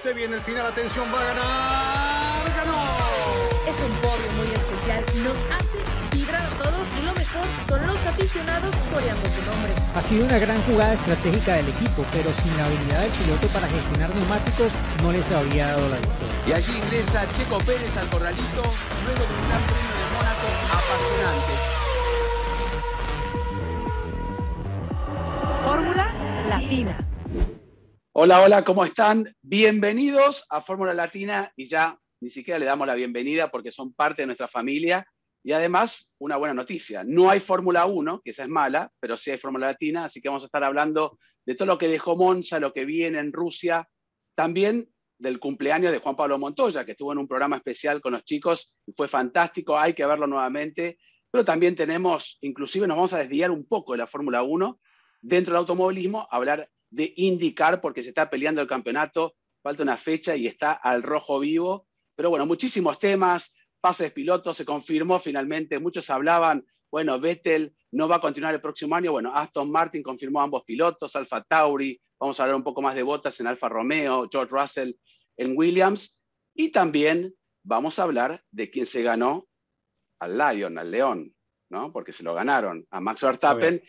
Se viene el final, atención, va a ganar. ¡Ganó! Es un podio muy especial, nos hace vibrar a todos y lo mejor son los aficionados coreando su nombre. Ha sido una gran jugada estratégica del equipo, pero sin la habilidad del piloto para gestionar neumáticos no les habría dado la victoria. Y allí ingresa Checo Pérez al corralito, luego de un gran de Mónaco apasionante. Fórmula Latina. Hola, hola, ¿cómo están? Bienvenidos a Fórmula Latina y ya ni siquiera le damos la bienvenida porque son parte de nuestra familia y además una buena noticia, no hay Fórmula 1, que esa es mala, pero sí hay Fórmula Latina, así que vamos a estar hablando de todo lo que dejó Monza, lo que viene en Rusia, también del cumpleaños de Juan Pablo Montoya, que estuvo en un programa especial con los chicos y fue fantástico, hay que verlo nuevamente, pero también tenemos, inclusive nos vamos a desviar un poco de la Fórmula 1 dentro del automovilismo, hablar de indicar porque se está peleando el campeonato, falta una fecha y está al rojo vivo. Pero bueno, muchísimos temas, pases pilotos, se confirmó finalmente, muchos hablaban, bueno, Vettel no va a continuar el próximo año, bueno, Aston Martin confirmó ambos pilotos, Alfa Tauri, vamos a hablar un poco más de botas en Alfa Romeo, George Russell en Williams, y también vamos a hablar de quién se ganó al Lion, al León, ¿no? Porque se lo ganaron a Max Verstappen,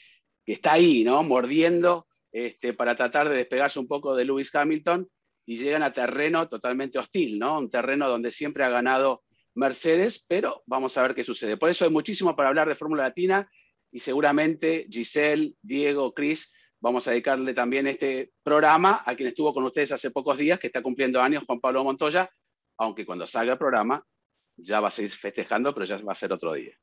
que está ahí, ¿no? Mordiendo este, para tratar de despegarse un poco de Lewis Hamilton y llegan a terreno totalmente hostil, ¿no? Un terreno donde siempre ha ganado Mercedes, pero vamos a ver qué sucede. Por eso hay muchísimo para hablar de Fórmula Latina y seguramente Giselle, Diego, Chris, vamos a dedicarle también este programa a quien estuvo con ustedes hace pocos días, que está cumpliendo años, Juan Pablo Montoya, aunque cuando salga el programa ya va a seguir festejando, pero ya va a ser otro día.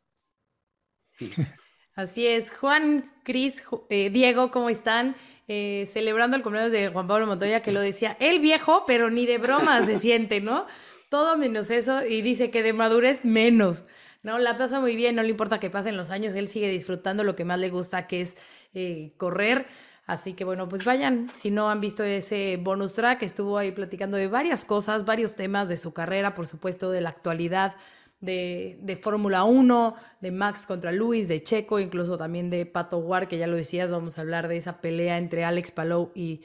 Así es, Juan, Cris, eh, Diego, ¿cómo están? Eh, celebrando el cumpleaños de Juan Pablo Montoya, que lo decía, el viejo, pero ni de bromas se siente, ¿no? Todo menos eso, y dice que de madurez menos, ¿no? La pasa muy bien, no le importa que pasen los años, él sigue disfrutando lo que más le gusta, que es eh, correr. Así que bueno, pues vayan, si no han visto ese bonus track, estuvo ahí platicando de varias cosas, varios temas de su carrera, por supuesto, de la actualidad de, Fórmula 1, de Max contra Luis, de Checo, incluso también de Pato War, que ya lo decías, vamos a hablar de esa pelea entre Alex Palou y,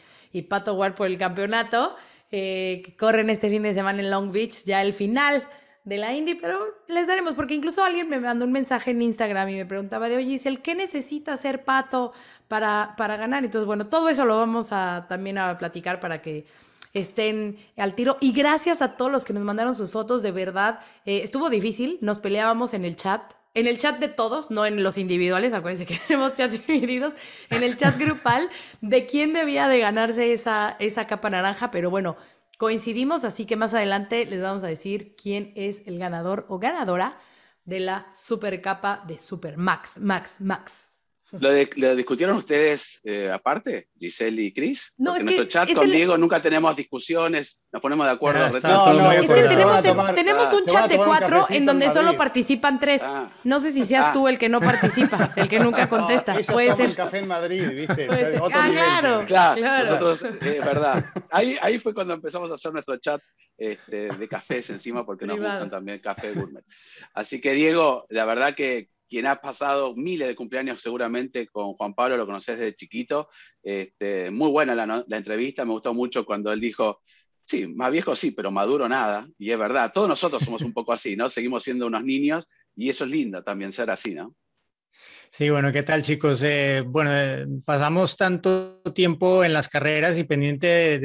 Pato War por el campeonato, eh, que corren este fin de semana en Long Beach, ya el final de la Indy, pero les daremos, porque incluso alguien me mandó un mensaje en Instagram y me preguntaba de, oye, el ¿qué necesita hacer Pato para, para ganar? Entonces, bueno, todo eso lo vamos a también a platicar para que estén al tiro. Y gracias a todos los que nos mandaron sus fotos, de verdad, eh, estuvo difícil, nos peleábamos en el chat, en el chat de todos, no en los individuales, acuérdense que tenemos chats divididos, en el chat grupal de quién debía de ganarse esa, esa capa naranja, pero bueno, coincidimos, así que más adelante les vamos a decir quién es el ganador o ganadora de la super capa de Super Max, Max, Max. ¿Lo, discutieron ustedes eh, aparte, Giselle y Chris? No, en nuestro chat con Diego nunca tenemos discusiones, nos ponemos de acuerdo. no, no, es que tenemos, ah, tenemos un chat de cuatro en donde solo participan tres. Ah. no sé si seas ah. tú el que no participa, el que nunca contesta. Puede ser. El café en Madrid, ¿viste? ah, claro, claro, Nosotros, es eh, verdad. Ahí, ahí fue cuando empezamos a hacer nuestro chat este, de cafés encima, porque nos gustan también café gourmet. Así que, Diego, la verdad que quien ha pasado miles de cumpleaños seguramente con Juan Pablo, lo conoces desde chiquito. Este, muy buena la, entrevista, me gustó mucho cuando él dijo, sí, más viejo sí, pero maduro nada. Y es verdad, todos nosotros somos un poco así, ¿no? Seguimos siendo unos niños y eso es lindo también ser así, ¿no? Sí, bueno, ¿qué tal chicos? Eh, bueno, eh, pasamos tanto tiempo en las carreras y pendiente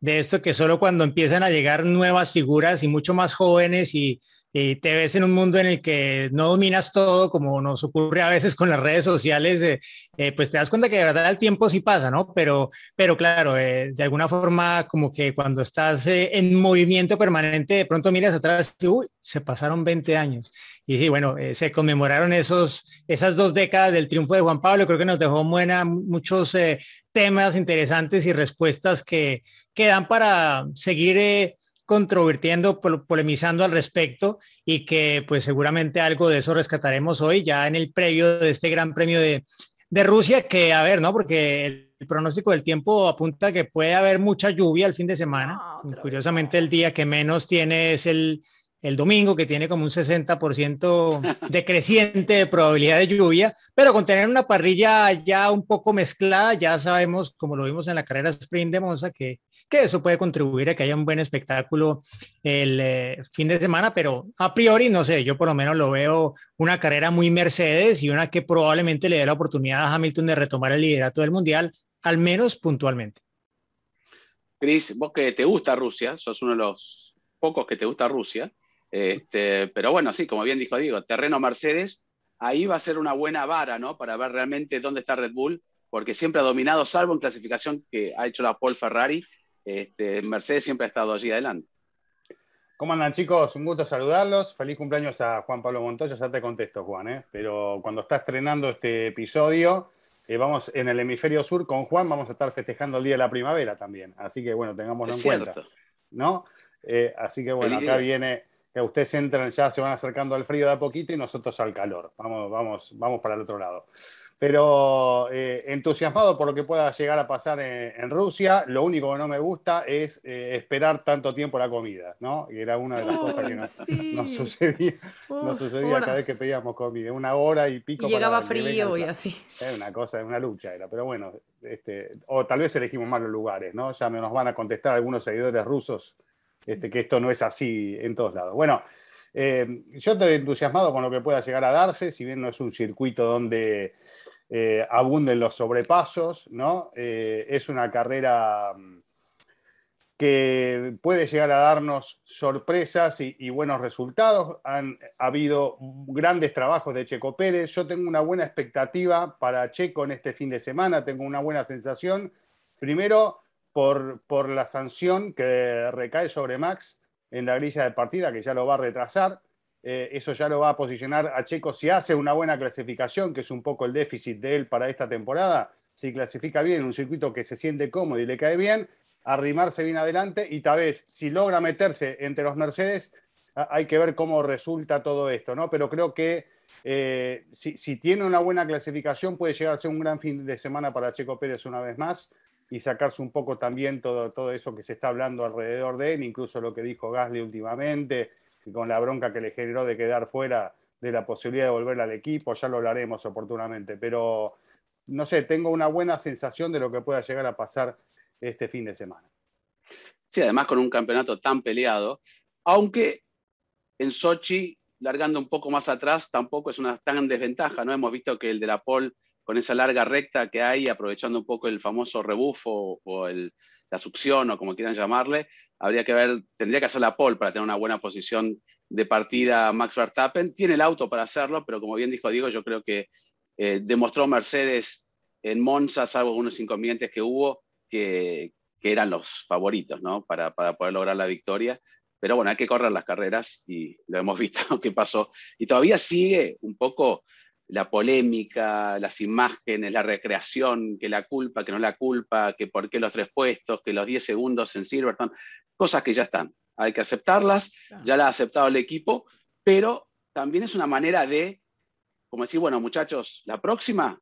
de esto que solo cuando empiezan a llegar nuevas figuras y mucho más jóvenes y y te ves en un mundo en el que no dominas todo, como nos ocurre a veces con las redes sociales, eh, pues te das cuenta que de verdad el tiempo sí pasa, ¿no? Pero, pero claro, eh, de alguna forma como que cuando estás eh, en movimiento permanente, de pronto miras atrás y, uy, se pasaron 20 años. Y sí, bueno, se conmemoraron esos, esas dos décadas del triunfo de Juan Pablo, creo que nos dejó buena, muchos temas interesantes y respuestas que, que dan para seguir controvirtiendo, polemizando al respecto y que pues seguramente algo de eso rescataremos hoy ya en el previo de este Gran Premio de, Rusia, que a ver, ¿no? Porque el pronóstico del tiempo apunta que puede haber mucha lluvia el fin de semana. Ah, Curiosamente el día que menos tiene es el, el domingo, que tiene como un 60% decreciente de probabilidad de lluvia, pero con tener una parrilla ya un poco mezclada, ya sabemos, como lo vimos en la carrera sprint de Monza, que, que eso puede contribuir a que haya un buen espectáculo el eh, fin de semana, pero a priori, no sé, yo por lo menos lo veo una carrera muy Mercedes y una que probablemente le dé la oportunidad a Hamilton de retomar el liderato del Mundial, al menos puntualmente. Cris, vos que te gusta Rusia, sos uno de los pocos que te gusta Rusia, este, pero bueno, sí, como bien dijo Diego, terreno Mercedes, ahí va a ser una buena vara, ¿no? Para ver realmente dónde está Red Bull, porque siempre ha dominado, salvo en clasificación que ha hecho la Paul Ferrari, este, Mercedes siempre ha estado allí adelante. ¿Cómo andan chicos? Un gusto saludarlos. Feliz cumpleaños a Juan Pablo Montoya. Ya te contesto, Juan, ¿eh? pero cuando está estrenando este episodio, eh, vamos en el hemisferio sur con Juan, vamos a estar festejando el Día de la Primavera también. Así que bueno, tengámoslo en cuenta. ¿no? Eh, así que bueno, acá viene que ustedes entran, ya se van acercando al frío de a poquito y nosotros al calor. Vamos, vamos, vamos para el otro lado. Pero eh, entusiasmado por lo que pueda llegar a pasar en, Rusia, lo único que no me gusta es eh, esperar tanto tiempo la comida, ¿no? Y era una de las cosas que nos, sucedía, sucedía cada vez que pedíamos comida, una hora y pico. llegaba frío y así. Era una cosa, una lucha era, pero bueno, este, o tal vez elegimos mal lugares, ¿no? Ya nos van a contestar algunos seguidores rusos este, que esto no es así en todos lados. Bueno, eh, yo estoy entusiasmado con lo que pueda llegar a darse, si bien no es un circuito donde eh, abunden los sobrepasos, ¿no? Eh, es una carrera mm, que puede llegar a darnos sorpresas y, y, buenos resultados. Han habido grandes trabajos de Checo Pérez. Yo tengo una buena expectativa para Checo en este fin de semana, tengo una buena sensación. Primero, por, la sanción que recae sobre Max en la grilla de partida, que ya lo va a retrasar. Eh, eso ya lo va a posicionar a Checo si hace una buena clasificación, que es un poco el déficit de él para esta temporada. Si clasifica bien en un circuito que se siente cómodo y le cae bien, arrimarse bien adelante y tal vez si logra meterse entre los Mercedes, hay que ver cómo resulta todo esto, ¿no? Pero creo que eh, si, tiene una buena clasificación puede llegar a ser un gran fin de semana para Checo Pérez una vez más y sacarse un poco también todo, todo eso que se está hablando alrededor de él, incluso lo que dijo Gasly últimamente, con la bronca que le generó de quedar fuera de la posibilidad de volver al equipo, ya lo hablaremos oportunamente, pero no sé, tengo una buena sensación de lo que pueda llegar a pasar este fin de semana. Sí, además con un campeonato tan peleado, aunque en Sochi, largando un poco más atrás, tampoco es una tan desventaja, ¿no? Hemos visto que el de la Pol con esa larga recta que hay, aprovechando un poco el famoso rebufo o la succión o como quieran llamarle, habría que ver, tendría que hacer la pole para tener una buena posición de partida Max Verstappen. Tiene el auto para hacerlo, pero como bien dijo Diego, yo creo que eh, demostró Mercedes en Monza, salvo algunos inconvenientes que hubo, que, eran los favoritos para, para poder lograr la victoria. Pero bueno, hay que correr las carreras y lo hemos visto que pasó. Y todavía sigue un poco la polémica, las imágenes, la recreación, que la culpa, que no la culpa, que por qué los tres puestos, que los 10 segundos en Silverton, cosas que ya están. Hay que aceptarlas, ya la ha aceptado el equipo, pero también es una manera de, como decir, bueno, muchachos, la próxima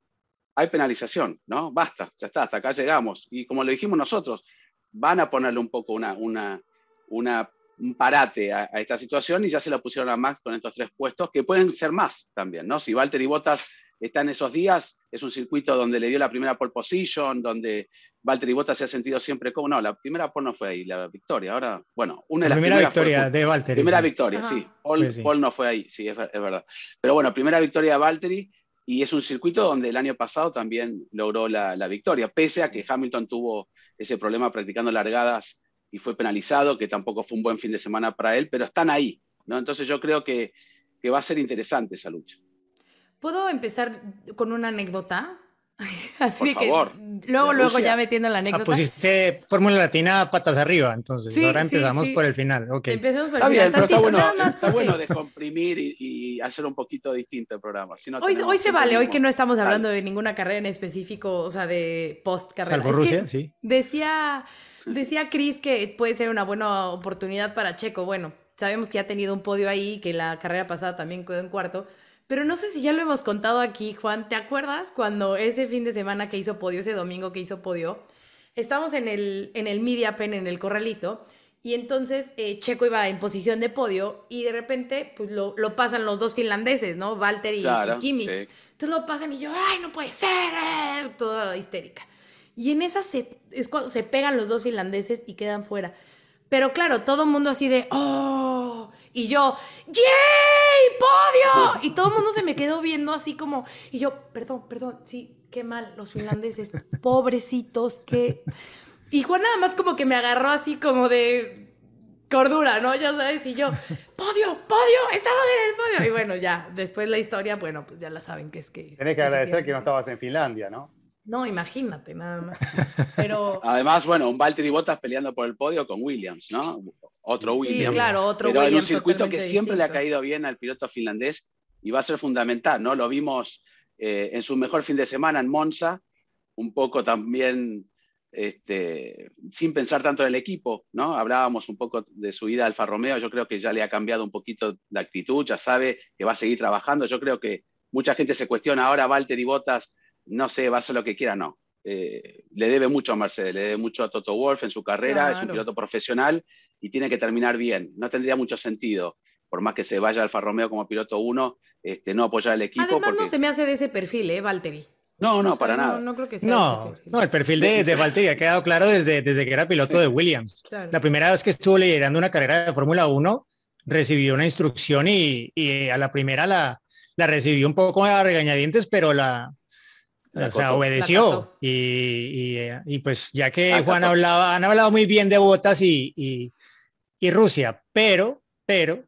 hay penalización, ¿no? Basta, ya está, hasta acá llegamos. Y como lo dijimos nosotros, van a ponerle un poco una, una, una un parate a, esta situación y ya se la pusieron a Max con estos tres puestos, que pueden ser más también, ¿no? Si Valtteri Bottas está en esos días, es un circuito donde le dio la primera pole position, donde Valtteri Bottas se ha sentido siempre como, no, la primera pole no fue ahí, la victoria, ahora, bueno, una de la las primera victoria de Valtteri. Primera victoria, sí, Paul, pues no fue ahí, sí, es, verdad. Pero bueno, primera victoria de Valtteri y es un circuito donde el año pasado también logró la, la victoria, pese a que Hamilton tuvo ese problema practicando largadas y fue penalizado, que tampoco fue un buen fin de semana para él, pero están ahí. ¿no? Entonces yo creo que, que va a ser interesante esa lucha. ¿Puedo empezar con una anécdota? Por favor. luego, luego ya metiendo la anécdota. Ah, pusiste Fórmula Latina patas arriba, entonces ahora empezamos por el final. Okay. Empezamos está bueno, descomprimir y, hacer un poquito distinto el programa. hoy, se vale, hoy que no estamos hablando de ninguna carrera en específico, o sea, de post carrera. Salvo Rusia, sí. Decía Decía Cris que puede ser una buena oportunidad para Checo. Bueno, sabemos que ha tenido un podio ahí, que la carrera pasada también quedó en cuarto. Pero no sé si ya lo hemos contado aquí, Juan. ¿Te acuerdas cuando ese fin de semana que hizo podio, ese domingo que hizo podio, estamos en el, en el media pen, en el corralito, y entonces eh, Checo iba en posición de podio y de repente pues lo, pasan los dos finlandeses, ¿no? Walter y, Kimi. Entonces lo pasan y yo, ay, no puede ser, eh", toda histérica. Y en esa es cuando se pegan los dos finlandeses y quedan fuera. Pero claro, todo el mundo así de, ¡oh! Y yo, ¡yay! ¡Podio! Y todo el mundo se me quedó viendo así como, y yo, perdón, perdón, sí, qué mal, los finlandeses, pobrecitos, qué... Y Juan nada más como que me agarró así como de cordura, ¿no? Ya sabes, y yo, podio, podio, estaba en el podio. Y bueno, ya, después la historia, bueno, pues ya la saben que es que... Tienes que agradecer que no estabas en Finlandia, ¿no? No, imagínate, nada más. Pero... Además, bueno, un Valtteri Bottas peleando por el podio con Williams, ¿no? Otro Williams. Sí, claro, otro Williams. un circuito que siempre le ha caído bien al piloto finlandés y va a ser fundamental, ¿no? Lo vimos eh, en su mejor fin de semana en Monza, un poco también este, sin pensar tanto en el equipo, ¿no? Hablábamos un poco de su ida a Alfa Romeo, yo creo que ya le ha cambiado un poquito la actitud, ya sabe que va a seguir trabajando, yo creo que mucha gente se cuestiona ahora Valtteri Bottas no sé, va a lo que quiera, no. Eh, le debe mucho a Mercedes, le debe mucho a Toto Wolf en su carrera, es un piloto profesional y tiene que terminar bien. No tendría mucho sentido, por más que se vaya Alfa Romeo como piloto uno, este, no apoyar al equipo. porque... no se me hace de ese perfil, ¿eh, Valtteri? No, no, para nada. No, creo que no, el perfil de, de Valtteri ha quedado claro desde, desde que era piloto de Williams. La primera vez que estuvo liderando una carrera de Fórmula 1, recibió una instrucción y, a la primera la, la recibió un poco a regañadientes, pero la, o sea, obedeció. Y, y, pues ya que Juan hablaba, han hablado muy bien de Botas y, y, Rusia, pero, pero,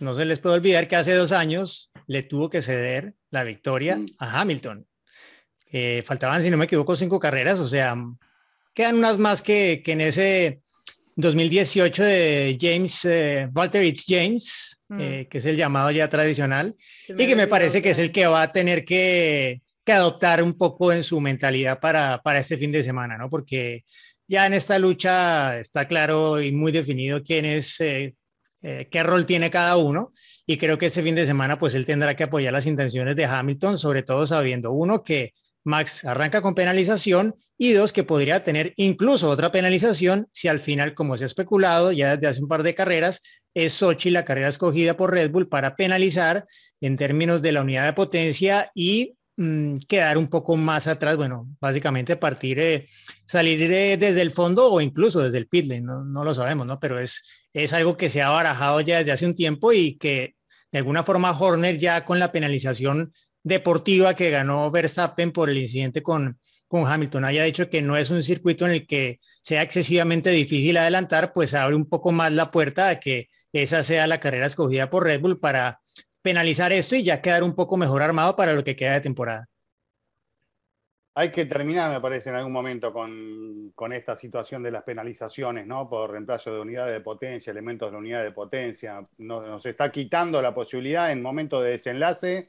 no se les puede olvidar que hace dos años le tuvo que ceder la victoria mm. a Hamilton. Eh, faltaban, si no me equivoco, cinco carreras, o sea, quedan unas más que, que en ese 2018 de James, eh, Walter It's James, mm. eh, que es el llamado ya tradicional, y que me parece que es el que va a tener que que adoptar un poco en su mentalidad para, este fin de semana, ¿no? Porque ya en esta lucha está claro y muy definido quién es, eh, eh, qué rol tiene cada uno. Y creo que este fin de semana, pues él tendrá que apoyar las intenciones de Hamilton, sobre todo sabiendo, uno, que Max arranca con penalización y dos, que podría tener incluso otra penalización si al final, como se ha especulado ya desde hace un par de carreras, es Sochi la carrera escogida por Red Bull para penalizar en términos de la unidad de potencia y Mm, quedar un poco más atrás, bueno, básicamente partir, de eh, salir eh, desde el fondo o incluso desde el pit no, lo sabemos, ¿no? Pero es, es algo que se ha barajado ya desde hace un tiempo y que de alguna forma Horner ya con la penalización deportiva que ganó Verstappen por el incidente con, con Hamilton haya dicho que no es un circuito en el que sea excesivamente difícil adelantar, pues abre un poco más la puerta a que esa sea la carrera escogida por Red Bull para penalizar esto y ya quedar un poco mejor armado para lo que queda de temporada. Hay que terminar, me parece, en algún momento con, esta situación de las penalizaciones, ¿no? Por reemplazo de unidades de potencia, elementos de la unidad de potencia. Nos, está quitando la posibilidad en momento de desenlace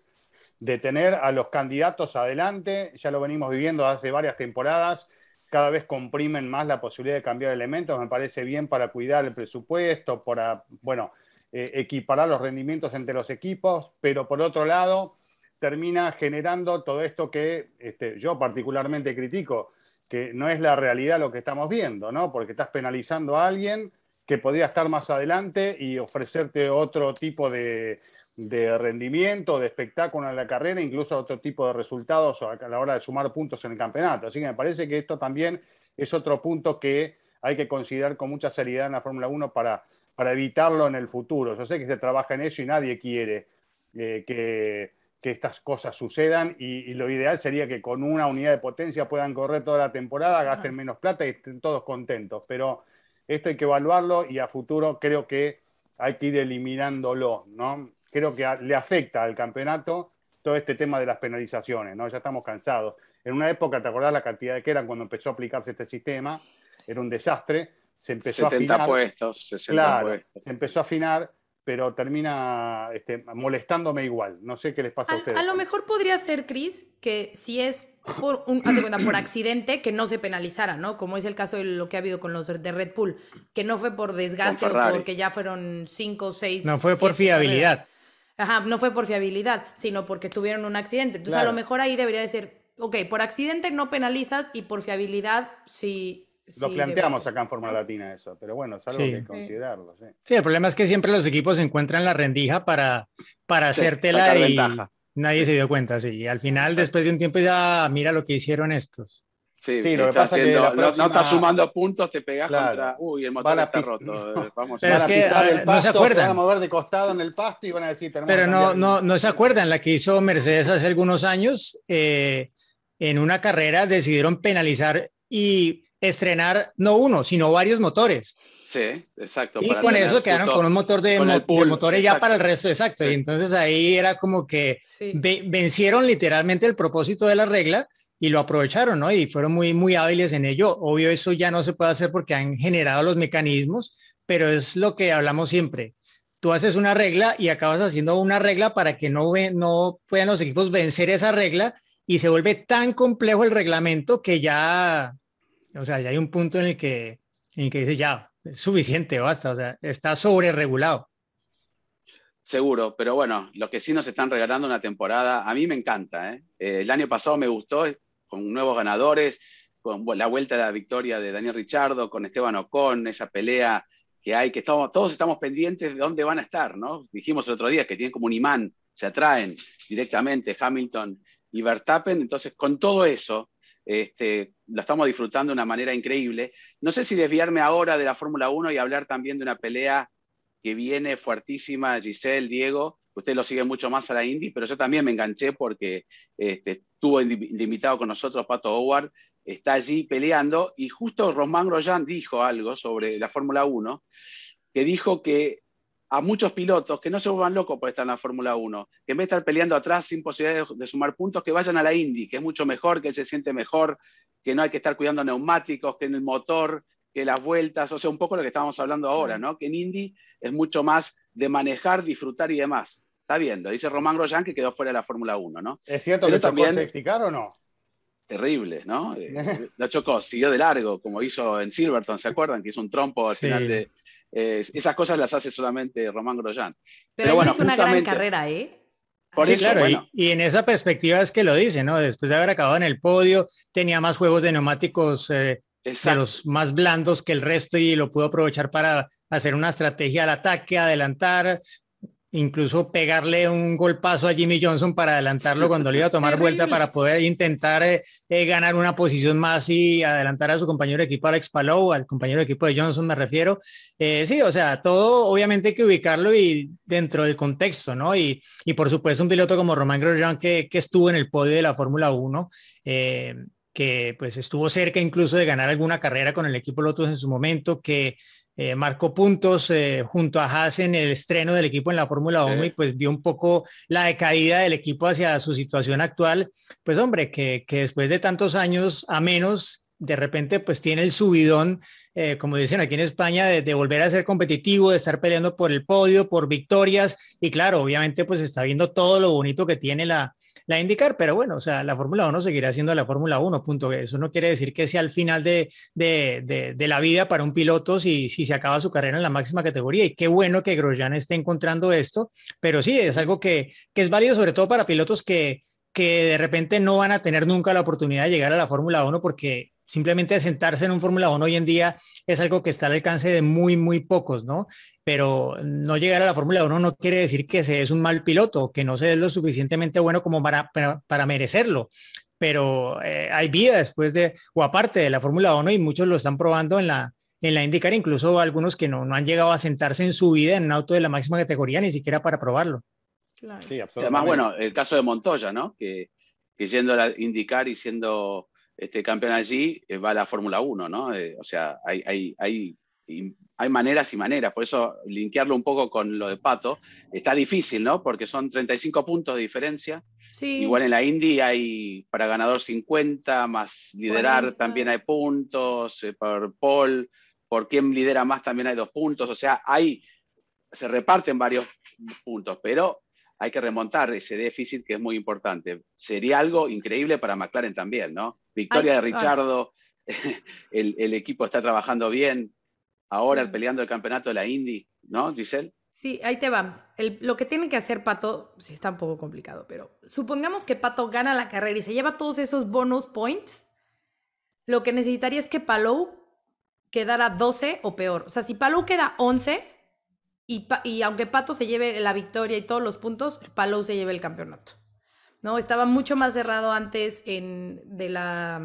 de tener a los candidatos adelante. Ya lo venimos viviendo hace varias temporadas. Cada vez comprimen más la posibilidad de cambiar elementos. Me parece bien para cuidar el presupuesto, para, bueno, eh, equiparar los rendimientos entre los equipos, pero por otro lado termina generando todo esto que este, yo particularmente critico, que no es la realidad lo que estamos viendo, ¿no? Porque estás penalizando a alguien que podría estar más adelante y ofrecerte otro tipo de, de rendimiento, de espectáculo en la carrera, incluso otro tipo de resultados a la hora de sumar puntos en el campeonato. Así que me parece que esto también es otro punto que hay que considerar con mucha seriedad en la Fórmula 1 para para evitarlo en el futuro. Yo sé que se trabaja en eso y nadie quiere eh, que, estas cosas sucedan y, lo ideal sería que con una unidad de potencia puedan correr toda la temporada, gasten menos plata y estén todos contentos. Pero esto hay que evaluarlo y a futuro creo que hay que ir eliminándolo. ¿no? Creo que le afecta al campeonato todo este tema de las penalizaciones. ¿no? Ya estamos cansados. En una época, ¿te acordás la cantidad de que eran cuando empezó a aplicarse este sistema? Era un desastre se empezó a afinar. Puestos, claro, Se empezó a afinar, pero termina este, molestándome igual. No sé qué les pasa a, ustedes. A lo mejor podría ser, Chris que si es por un cuenta, por accidente, que no se penalizara, ¿no? Como es el caso de lo que ha habido con los de Red Bull, que no fue por desgaste porque ya fueron cinco o seis... No, fue por fiabilidad. Ajá, no fue por fiabilidad, sino porque tuvieron un accidente. Entonces, a lo mejor ahí debería de ser, ok, por accidente no penalizas y por fiabilidad sí lo planteamos acá en forma ah. Latina eso, pero bueno, es algo que considerarlo. Sí. el problema es que siempre los equipos encuentran la rendija para, para hacértela y ventaja. nadie se dio cuenta, sí. Y al final, después de un tiempo, ya mira lo que hicieron estos. Sí, lo que pasa haciendo, que la próxima... no estás sumando puntos, te pegas contra. Uy, el motor está roto. Eh, vamos pero a... es que ver, no se acuerdan. Se van a mover de costado en el pasto y van a decir. Pero no, no, no se acuerdan la que hizo Mercedes hace algunos años. Eh, en una carrera decidieron penalizar y estrenar no uno, sino varios motores. Sí, exacto. Y con eso quedaron con un motor de, motores ya para el resto, exacto. Y entonces ahí era como que vencieron literalmente el propósito de la regla y lo aprovecharon, ¿no? Y fueron muy, muy hábiles en ello. Obvio, eso ya no se puede hacer porque han generado los mecanismos, pero es lo que hablamos siempre. Tú haces una regla y acabas haciendo una regla para que no, no puedan los equipos vencer esa regla y se vuelve tan complejo el reglamento que ya o sea, ya hay un punto en el que, en que dices, ya, es suficiente, basta, o sea, está sobre regulado. Seguro, pero bueno, lo que sí nos están regalando una temporada, a mí me encanta. ¿eh? Eh, el año pasado me gustó, eh, con nuevos ganadores, con la vuelta de la victoria de Daniel Richardo, con Esteban Ocon, esa pelea que hay, que estamos, todos estamos pendientes de dónde van a estar, ¿no? Dijimos el otro día que tienen como un imán, se atraen directamente Hamilton y Verstappen, entonces con todo eso, este, estamos disfrutando de una manera increíble. No sé si desviarme ahora de la Fórmula 1 y hablar también de una pelea que viene fuertísima, Giselle, Diego. usted lo sigue mucho más a la Indy, pero yo también me enganché porque este, estuvo invitado con nosotros Pato Howard, está allí peleando y justo Román Grosjean dijo algo sobre la Fórmula 1, que dijo que a muchos pilotos que no se vuelvan locos por estar en la Fórmula 1, que en vez de estar peleando atrás sin posibilidad de, sumar puntos, que vayan a la Indy, que es mucho mejor, que él se siente mejor, que no hay que estar cuidando neumáticos, que en el motor, que las vueltas, o sea, un poco lo que estábamos hablando ahora, ¿no? Que en Indy es mucho más de manejar, disfrutar y demás. Está viendo dice Román Grosjean que quedó fuera de la Fórmula 1, ¿no? ¿Es cierto que también, chocó safety car o no? Terrible, ¿no? lo eh, chocó, siguió de largo, como hizo en Silverton, ¿se acuerdan? Que hizo un trompo al final de, esas cosas las hace solamente Román Grosjean. Pero, bueno, es una gran carrera, ¿eh? Por eso, y, en esa perspectiva es que lo dice, ¿no? Después de haber acabado en el podio, tenía más juegos de neumáticos eh, de los más blandos que el resto y lo pudo aprovechar para hacer una estrategia al ataque, adelantar, incluso pegarle un golpazo a Jimmy Johnson para adelantarlo cuando le iba a tomar vuelta para poder intentar eh, eh, ganar una posición más y adelantar a su compañero de equipo Alex Palou, al compañero de equipo de Johnson me refiero. Eh, sí, o sea, todo obviamente hay que ubicarlo y dentro del contexto, ¿no? Y, y por supuesto un piloto como Román Grosjean que, que estuvo en el podio de la Fórmula 1 que pues estuvo cerca incluso de ganar alguna carrera con el equipo Lotus en su momento, que eh, marcó puntos eh, junto a Haas en el estreno del equipo en la Fórmula 1 y pues vio un poco la decaída del equipo hacia su situación actual. Pues hombre, que, que después de tantos años a menos de repente pues tiene el subidón, eh, como dicen aquí en España, de, volver a ser competitivo, de estar peleando por el podio, por victorias y claro, obviamente pues está viendo todo lo bonito que tiene la, la indicar, pero bueno, o sea, la Fórmula 1 seguirá siendo la Fórmula 1, punto. Eso no quiere decir que sea el final de, la vida para un piloto si, si, se acaba su carrera en la máxima categoría. Y qué bueno que Grosjean esté encontrando esto, pero sí, es algo que, es válido sobre todo para pilotos que, que de repente no van a tener nunca la oportunidad de llegar a la Fórmula 1 porque simplemente sentarse en un Fórmula 1 hoy en día es algo que está al alcance de muy, muy pocos, ¿no? Pero no llegar a la Fórmula 1 no quiere decir que se es un mal piloto, que no se es lo suficientemente bueno como para, para, merecerlo. Pero eh, hay vida después de, o aparte de la Fórmula 1 y muchos lo están probando en la, en la IndyCar, incluso algunos que no, han llegado a sentarse en su vida en un auto de la máxima categoría ni siquiera para probarlo. Claro. Sí, Además, bueno, el caso de Montoya, ¿no? Que, que yendo a la IndyCar y siendo este campeón allí, eh, va a la Fórmula 1, ¿no? Eh, o sea, hay, hay, maneras y maneras, por eso linkearlo un poco con lo de Pato, está difícil, ¿no? Porque son 35 puntos de diferencia. Igual en la Indy hay para ganador 50, más liderar también hay puntos, eh, por Paul, por quien lidera más también hay dos puntos, o sea, hay, se reparten varios puntos, pero hay que remontar ese déficit que es muy importante. Sería algo increíble para McLaren también, ¿no? Victoria de Richardo, el, equipo está trabajando bien, ahora peleando el campeonato de la Indy, ¿no, Giselle? Sí, ahí te va. lo que tiene que hacer Pato, si está un poco complicado, pero supongamos que Pato gana la carrera y se lleva todos esos bonus points, lo que necesitaría es que Palou quedara 12 o peor. O sea, si Palou queda 11, y, aunque Pato se lleve la victoria y todos los puntos, Palou se lleve el campeonato. ¿No? Estaba mucho más cerrado antes en, de la.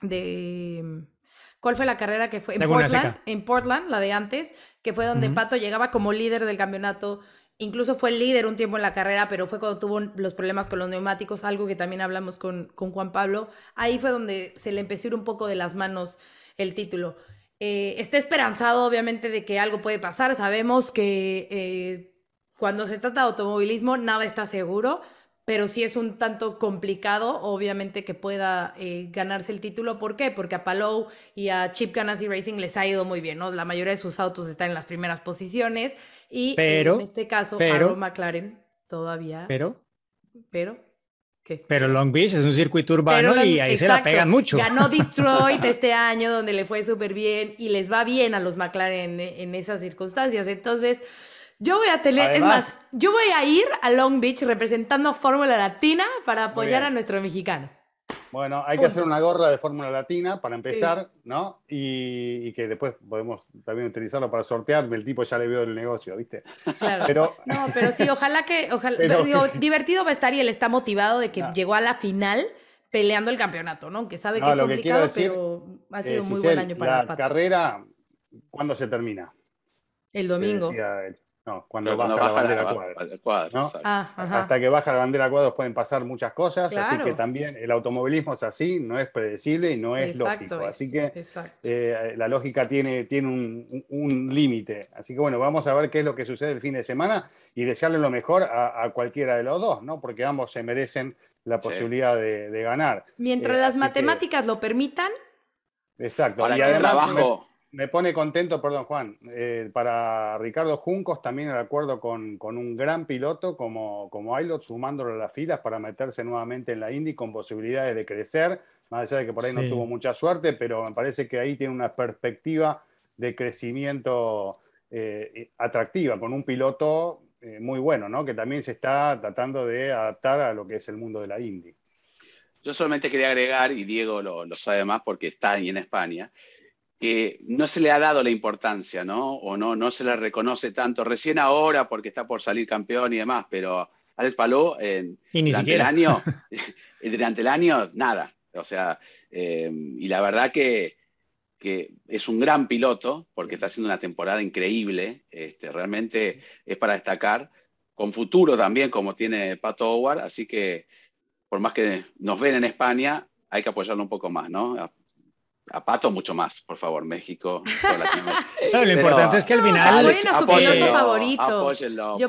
de. ¿Cuál fue la carrera que fue? En Portland, en Portland, la de antes, que fue donde Pato llegaba como líder del campeonato. Incluso fue líder un tiempo en la carrera, pero fue cuando tuvo los problemas con los neumáticos, algo que también hablamos con, con Juan Pablo. Ahí fue donde se le empezó un poco de las manos el título. Eh, está esperanzado obviamente de que algo puede pasar. Sabemos que eh, cuando se trata de automovilismo nada está seguro, pero sí es un tanto complicado, obviamente, que pueda eh, ganarse el título. ¿Por qué? Porque a Palou y a Chip Ganassi Racing les ha ido muy bien, ¿no? La mayoría de sus autos están en las primeras posiciones y pero, en este caso, pero, McLaren todavía. Pero, pero. Pero Long Beach es un circuito urbano y ahí se la pegan mucho. Ganó Detroit este año, donde le fue súper bien y les va bien a los McLaren en, en esas circunstancias. Entonces, yo voy a tener, es más, yo voy a ir a Long Beach representando a Fórmula Latina para apoyar a nuestro mexicano. Bueno, hay que hacer una gorra de Fórmula Latina para empezar, ¿no? Y, que después podemos también utilizarlo para sortearme. El tipo ya le vio el negocio, ¿viste? Claro. Pero, no, pero sí, ojalá que. Ojalá, divertido va a estar y él está motivado de que llegó a la final peleando el campeonato, ¿no? Aunque sabe que es complicado, pero ha sido muy buen año para la, la carrera. ¿Cuándo se termina? El domingo. No, cuando, baja, la bandera cuadra. Ah, Hasta que baja la bandera cuadros pueden pasar muchas cosas, así que también el automovilismo es así, no es predecible y no es lógico. Así que eh, la lógica tiene, tiene un, límite. Así que bueno, vamos a ver qué es lo que sucede el fin de semana y desearle lo mejor a, cualquiera de los dos, ¿no? porque ambos se merecen la posibilidad de, ganar. Mientras eh, las matemáticas lo permitan. Exacto. Para y trabajo me pone contento, perdón Juan, eh, para Ricardo Juncos también el acuerdo con, un gran piloto como, como sumándolo a las filas para meterse nuevamente en la Indy con posibilidades de crecer, más allá de que por ahí no tuvo mucha suerte, pero me parece que ahí tiene una perspectiva de crecimiento eh, atractiva, con un piloto eh, muy bueno, ¿no? que también se está tratando de adaptar a lo que es el mundo de la Indy. Yo solamente quería agregar, y Diego lo, lo sabe más porque está ahí en España, que no se le ha dado la importancia, ¿no? O no, no se le reconoce tanto. Recién ahora, porque está por salir campeón y demás, pero Alex Palou, en durante, el año, durante el año, nada. O sea, eh, y la verdad que, es un gran piloto, porque está haciendo una temporada increíble, este, realmente es para destacar, con futuro también, como tiene Pato Howard, así que por más que nos ven en España, hay que apoyarlo un poco más, ¿no? a Pato mucho más, por favor, México. lo importante es que al final... No, a su piloto favorito.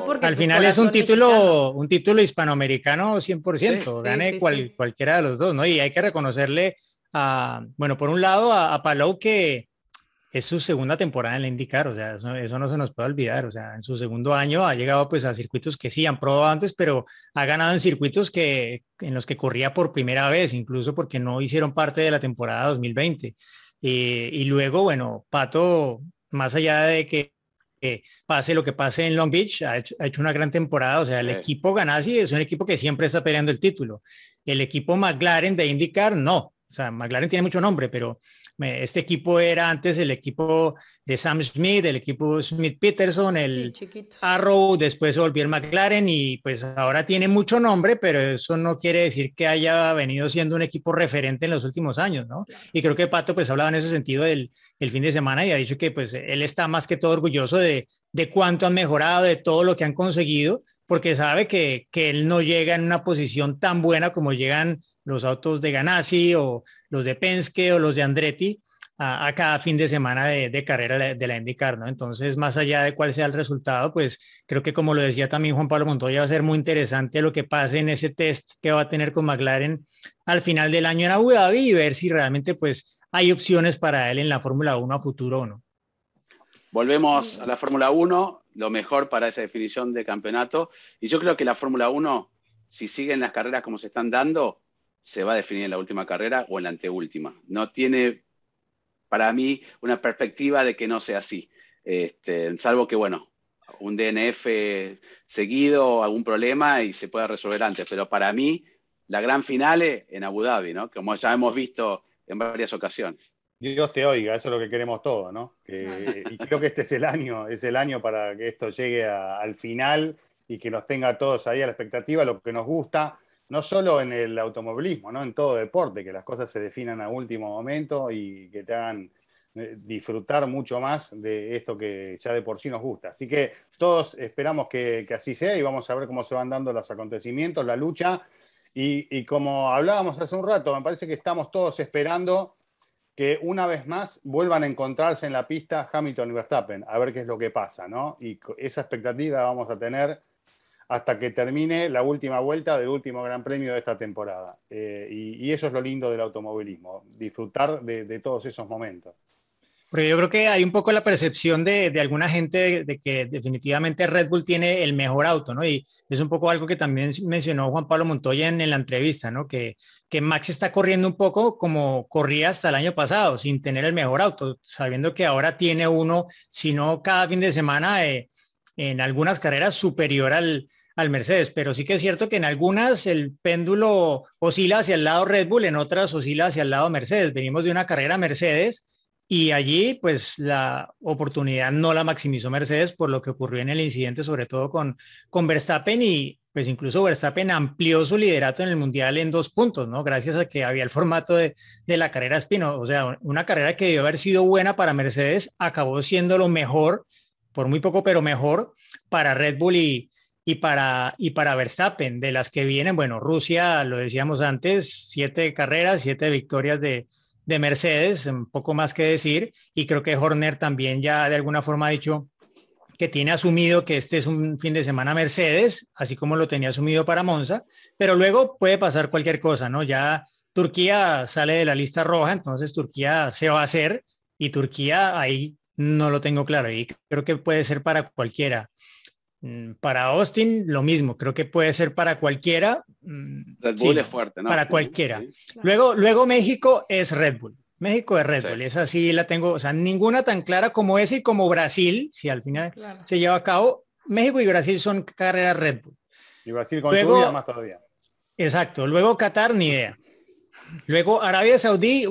porque, al pues, final es un título, un título hispanoamericano 100%, gane cual, cualquiera de los dos, ¿no? Y hay que reconocerle, a, bueno, por un lado a, a Palau que es su segunda temporada en la IndyCar, o sea, eso, no se nos puede olvidar, o sea, en su segundo año ha llegado pues a circuitos que sí han probado antes, pero ha ganado en circuitos que, en los que corría por primera vez, incluso porque no hicieron parte de la temporada 2020. Eh, y, luego, bueno, Pato, más allá de que pase lo que pase en Long Beach, ha hecho, una gran temporada, o sea, el equipo Ganassi es un equipo que siempre está peleando el título. El equipo McLaren de IndyCar, no, o sea, McLaren tiene mucho nombre, pero este equipo era antes el equipo de Sam Smith, el equipo Smith Peterson, el Arrow, después se volvió el McLaren y pues ahora tiene mucho nombre, pero eso no quiere decir que haya venido siendo un equipo referente en los últimos años, ¿no? Y creo que Pato pues hablaba en ese sentido el, fin de semana y ha dicho que pues él está más que todo orgulloso de, de cuánto han mejorado, de todo lo que han conseguido porque sabe que, él no llega en una posición tan buena como llegan los autos de Ganassi o los de Penske o los de Andretti a, cada fin de semana de, carrera de la IndyCar, ¿no? Entonces, más allá de cuál sea el resultado, pues creo que como lo decía también Juan Pablo Montoya, va a ser muy interesante lo que pase en ese test que va a tener con McLaren al final del año en Abu Dhabi y ver si realmente pues hay opciones para él en la Fórmula 1 a futuro o no. Volvemos a la Fórmula 1, lo mejor para esa definición de campeonato. Y yo creo que la Fórmula 1, si siguen las carreras como se están dando, se va a definir en la última carrera o en la anteúltima. No tiene, para mí, una perspectiva de que no sea así. Este, salvo que, bueno, un DNF seguido, algún problema y se pueda resolver antes. Pero para mí, la gran final en Abu Dhabi, ¿no? Como ya hemos visto en varias ocasiones. Dios te oiga, eso es lo que queremos todos, ¿no? y creo que este es el año, es el año para que esto llegue al final y que nos tenga a todos ahí a la expectativa, lo que nos gusta, no solo en el automovilismo, ¿no? En todo deporte, que las cosas se definan a último momento y que te hagan eh, disfrutar mucho más de esto que ya de por sí nos gusta. Así que todos esperamos que, así sea y vamos a ver cómo se van dando los acontecimientos, la lucha. Y, y como hablábamos hace un rato, me parece que estamos todos esperando que una vez más vuelvan a encontrarse en la pista Hamilton y Verstappen, a ver qué es lo que pasa, ¿no? Y esa expectativa vamos a tener hasta que termine la última vuelta del último Gran Premio de esta temporada. Eh, y, eso es lo lindo del automovilismo, disfrutar de todos esos momentos. Pero yo creo que hay un poco la percepción de, de alguna gente de, que definitivamente Red Bull tiene el mejor auto, ¿no? Y es un poco algo que también mencionó Juan Pablo Montoya en, la entrevista, ¿no? Que, que Max está corriendo un poco como corría hasta el año pasado, sin tener el mejor auto, sabiendo que ahora tiene uno, si no cada fin de semana, eh, en algunas carreras superior al, al Mercedes, pero sí que es cierto que en algunas el péndulo oscila hacia el lado Red Bull, en otras oscila hacia el lado Mercedes. Venimos de una carrera Mercedes y allí, pues la oportunidad no la maximizó Mercedes por lo que ocurrió en el incidente, sobre todo con, con Verstappen y pues incluso Verstappen amplió su liderato en el Mundial en dos puntos, ¿no? Gracias a que había el formato de, la carrera Espino, o sea, una carrera que debió haber sido buena para Mercedes, acabó siendo lo mejor, por muy poco, pero mejor para Red Bull y, y para, y para Verstappen, de las que vienen, bueno, Rusia, lo decíamos antes, siete carreras, siete victorias de, de Mercedes, un poco más que decir, y creo que Horner también ya de alguna forma ha dicho que tiene asumido que este es un fin de semana Mercedes, así como lo tenía asumido para Monza, pero luego puede pasar cualquier cosa, ¿no? Ya Turquía sale de la lista roja, entonces Turquía se va a hacer y Turquía ahí no lo tengo claro y creo que puede ser para cualquiera. Mm, para Austin, lo mismo, creo que puede ser para cualquiera. Mm, Red Bull es fuerte, ¿no? Para cualquiera. Luego, luego México es Red Bull. México es Red Bull, esa sí la tengo, o sea, ninguna tan clara como esa y como Brasil, si al final se lleva a cabo. México y Brasil son carreras Red Bull. Y Brasil con su más todavía. Exacto, luego Qatar, ni idea. Luego Arabia Saudí,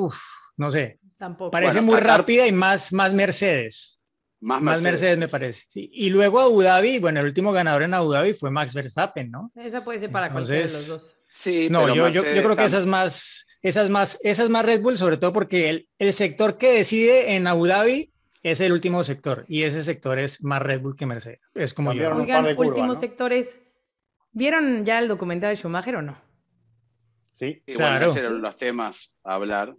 no sé. Tampoco. Parece muy rápida y más, más Mercedes. Más Mercedes. me parece. Y luego Abu Dhabi, bueno, el último ganador en Abu Dhabi fue Max Verstappen, ¿no? Esa puede ser para cualquiera de los dos. Sí, no, yo, creo que esa es más, esas más, esas más Red Bull, sobre todo porque el, sector que decide en Abu Dhabi es el último sector y ese sector es más Red Bull que Mercedes. Es como Oigan, últimos sectores. ¿Vieron ya el documental de Schumacher o no? Sí, claro. los temas a hablar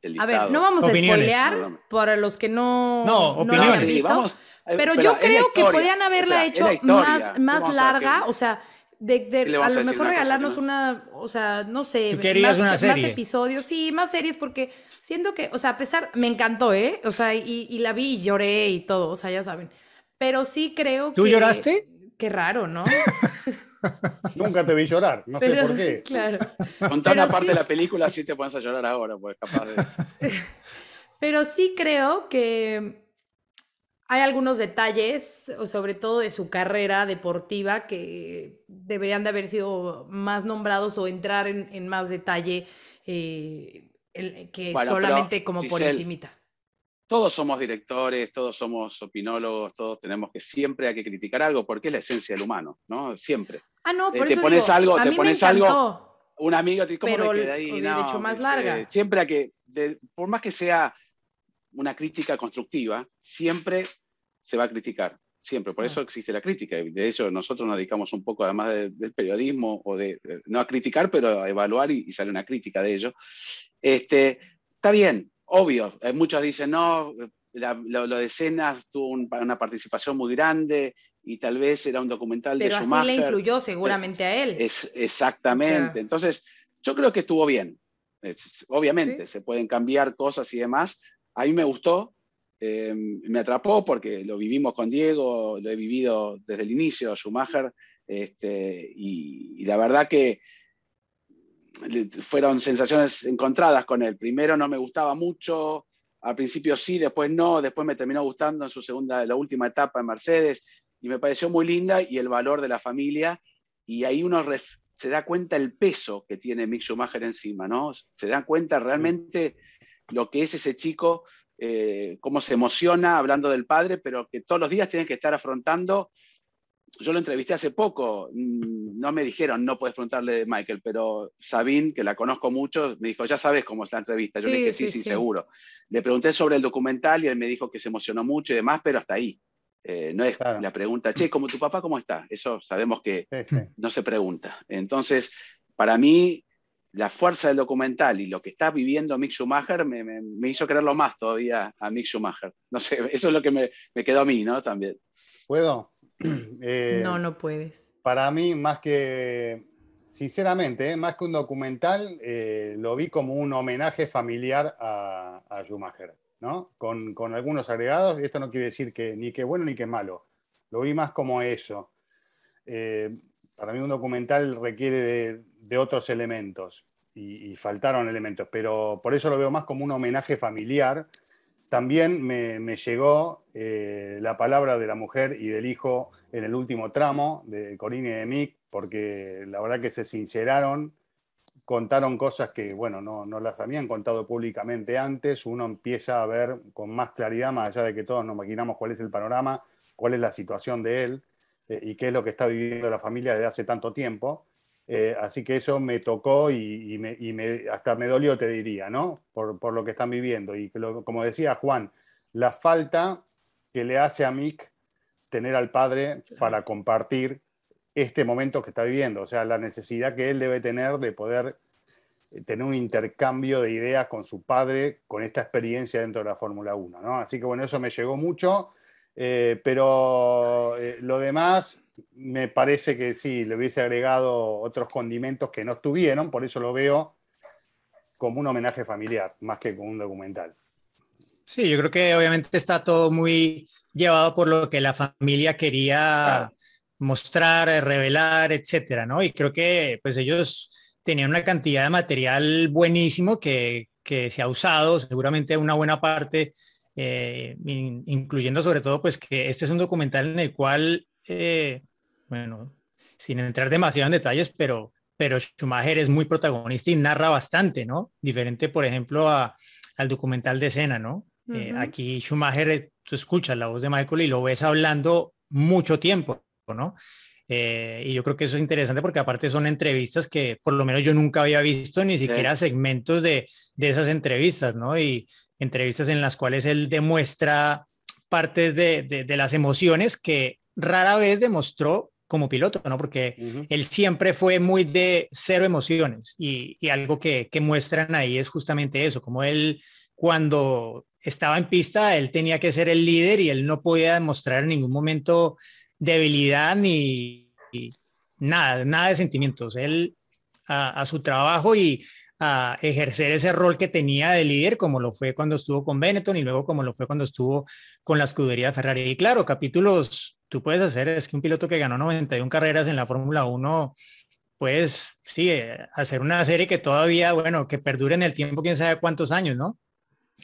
que A ver, no vamos a spoilear para los que no, no, eh, pero, yo creo que podían haberla hecho más, más larga, o sea, de, a, lo mejor regalarnos una, o sea, no sé, más, más, episodios, sí, más series, porque siento que, o sea, a pesar, me encantó, ¿eh? O sea, y, la vi y lloré y todo, o sea, ya saben. Pero sí creo que... ¿Tú lloraste? Qué raro, ¿no? Nunca te vi llorar, no sé por qué. Claro. Con una parte de la película sí te pones a llorar ahora, pues capaz Pero sí creo que hay algunos detalles, sobre todo de su carrera deportiva, que deberían de haber sido más nombrados o entrar en, más detalle eh, que solamente como por encimita. Todos somos directores, todos somos opinólogos, todos tenemos que siempre hay que criticar algo porque es la esencia del humano, ¿no? Siempre. Ah, no, eh, por te pones algo, te pones algo, un amigo ahí? hecho más eh, larga. siempre a que, por más que sea una crítica constructiva, siempre se va a criticar, siempre. Por eso ah. existe la crítica. De hecho, nosotros nos dedicamos un poco, además del periodismo, o de, no a criticar, pero a evaluar y, sale una crítica de ello. Este, está bien, obvio. Eh, muchos dicen, no, lo, de escenas tuvo una participación muy grande, y tal vez era un documental de Schumacher. Pero así le influyó seguramente eh, a él. Es, exactamente. Entonces, yo creo que estuvo bien. obviamente, se pueden cambiar cosas y demás. A mí me gustó, em, me atrapó porque lo vivimos con Diego, lo he vivido desde el inicio, Schumacher, este, y, y la verdad que fueron sensaciones encontradas con él. Primero no me gustaba mucho, al principio sí, después no, después me terminó gustando en su segunda, la última etapa en Mercedes, y me pareció muy linda y el valor de la familia. Y ahí uno se da cuenta el peso que tiene Mick Schumacher encima, ¿no? Se dan cuenta realmente lo que es ese chico, eh, cómo se emociona hablando del padre, pero que todos los días tiene que estar afrontando. Yo lo entrevisté hace poco, mm, no me dijeron, no puedes preguntarle de Michael, pero Sabine, que la conozco mucho, me dijo, ya sabes cómo es la entrevista. Yo le dije, sí, sí, seguro. Le pregunté sobre el documental y él me dijo que se emocionó mucho y demás, pero hasta ahí. Eh, no es la pregunta, che, ¿cómo tu papá, ¿cómo está? Eso sabemos que no se pregunta. Entonces, para mí, la fuerza del documental y lo que está viviendo Mick Schumacher me, hizo creerlo más todavía a Mick Schumacher. No sé, eso es lo que me, quedó a mí, ¿no? También. ¿Puedo? Eh, no, no puedes. Para mí, más que, sinceramente, eh, más que un documental, lo vi como un homenaje familiar a, a Schumacher. Con, algunos agregados, y esto no quiere decir que ni que bueno ni que malo, lo vi más como eso. Eh, para mí un documental requiere de, otros elementos y, faltaron elementos, pero por eso lo veo más como un homenaje familiar. También me, llegó eh, la palabra de la mujer y del hijo en el último tramo de Corinne y de Mick, porque la verdad que se sinceraron contaron cosas que, bueno, no, no, las habían contado públicamente antes, uno empieza a ver con más claridad, más allá de que todos nos imaginamos cuál es el panorama, cuál es la situación de él eh, y qué es lo que está viviendo la familia desde hace tanto tiempo. Eh, así que eso me tocó y, me, hasta me dolió, te diría, ¿no? Por, lo que están viviendo. Y como decía Juan, la falta que le hace a Mick tener al padre para compartir este momento que está viviendo, o sea, la necesidad que él debe tener de poder eh, tener un intercambio de ideas con su padre, con esta experiencia dentro de la Fórmula 1, ¿no? Así que bueno, eso me llegó mucho, eh, pero eh, lo demás me parece que sí, le hubiese agregado otros condimentos que no estuvieron, por eso lo veo como un homenaje familiar, más que como un documental. Sí, yo creo que obviamente está todo muy llevado por lo que la familia quería mostrar, eh, revelar, etcétera, ¿no? Y creo que pues ellos tenían una cantidad de material buenísimo que, se ha usado, seguramente una buena parte, eh, incluyendo sobre todo pues que este es un documental en el cual, eh, bueno, sin entrar demasiado en detalles, pero, pero Schumacher es muy protagonista y narra bastante, ¿no? Diferente, por ejemplo, al documental de escena, ¿no? aquí Schumacher, tú escuchas la voz de Michael y lo ves hablando mucho tiempo, ¿no? Eh, y yo creo que eso es interesante porque aparte son entrevistas que por lo menos yo nunca había visto ni siquiera segmentos de, de, esas entrevistas, ¿no? Y entrevistas en las cuales él demuestra partes de, de, las emociones que rara vez demostró como piloto, ¿no? Porque él siempre fue muy de cero emociones y, y algo que, que muestran ahí es justamente eso, como él cuando estaba en pista, él tenía que ser el líder y él no podía demostrar en ningún momento debilidad ni, nada, nada de sentimientos. Él a, su trabajo y a ejercer ese rol que tenía de líder, como lo fue cuando estuvo con Benetton y luego como lo fue cuando estuvo con la escudería Ferrari. Y claro, capítulos tú puedes hacer, es que un piloto que ganó 91 carreras en la Fórmula 1, pues sí, hacer una serie que todavía, bueno, que perdure en el tiempo, quién sabe cuántos años, ¿no?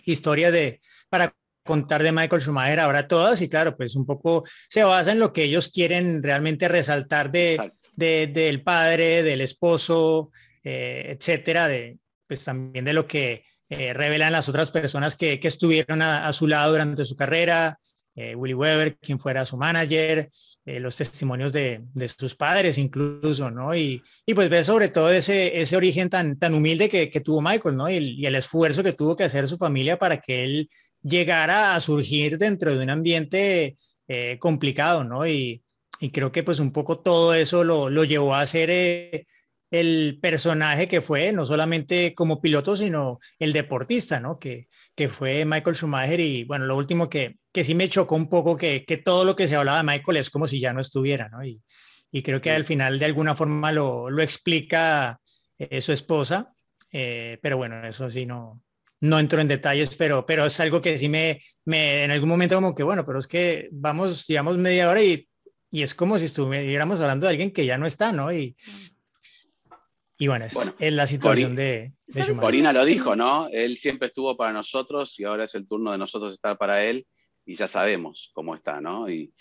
Historia de, para contar de Michael Schumacher ahora todas y claro, pues un poco se basa en lo que ellos quieren realmente resaltar de, del padre, del esposo, eh, etcétera, de, pues también de lo que eh, revelan las otras personas que, que estuvieron a, su lado durante su carrera, eh, Willy Weber, quien fuera su manager, eh, los testimonios de, de, sus padres incluso, ¿no? Y, y pues ve sobre todo ese, ese origen tan, tan humilde que, que tuvo Michael, ¿no? y el esfuerzo que tuvo que hacer su familia para que él llegar a, surgir dentro de un ambiente eh, complicado, ¿no? Y, creo que pues un poco todo eso lo, lo llevó a ser eh, el personaje que fue, no solamente como piloto, sino el deportista, ¿no? Que, fue Michael Schumacher y bueno, lo último que, que sí me chocó un poco que, todo lo que se hablaba de Michael es como si ya no estuviera, ¿no? Y, creo que al final de alguna forma lo, explica eh, su esposa, pero bueno, eso sí no, no entro en detalles, pero, pero es algo que sí me, me, en algún momento como que, bueno, pero es que vamos, digamos, media hora y, y es como si estuviéramos hablando de alguien que ya no está, ¿no? Y, y bueno, es, la situación de, de Corina lo dijo, ¿no? Él siempre estuvo para nosotros y ahora es el turno de nosotros estar para él y ya sabemos cómo está, ¿no? Y,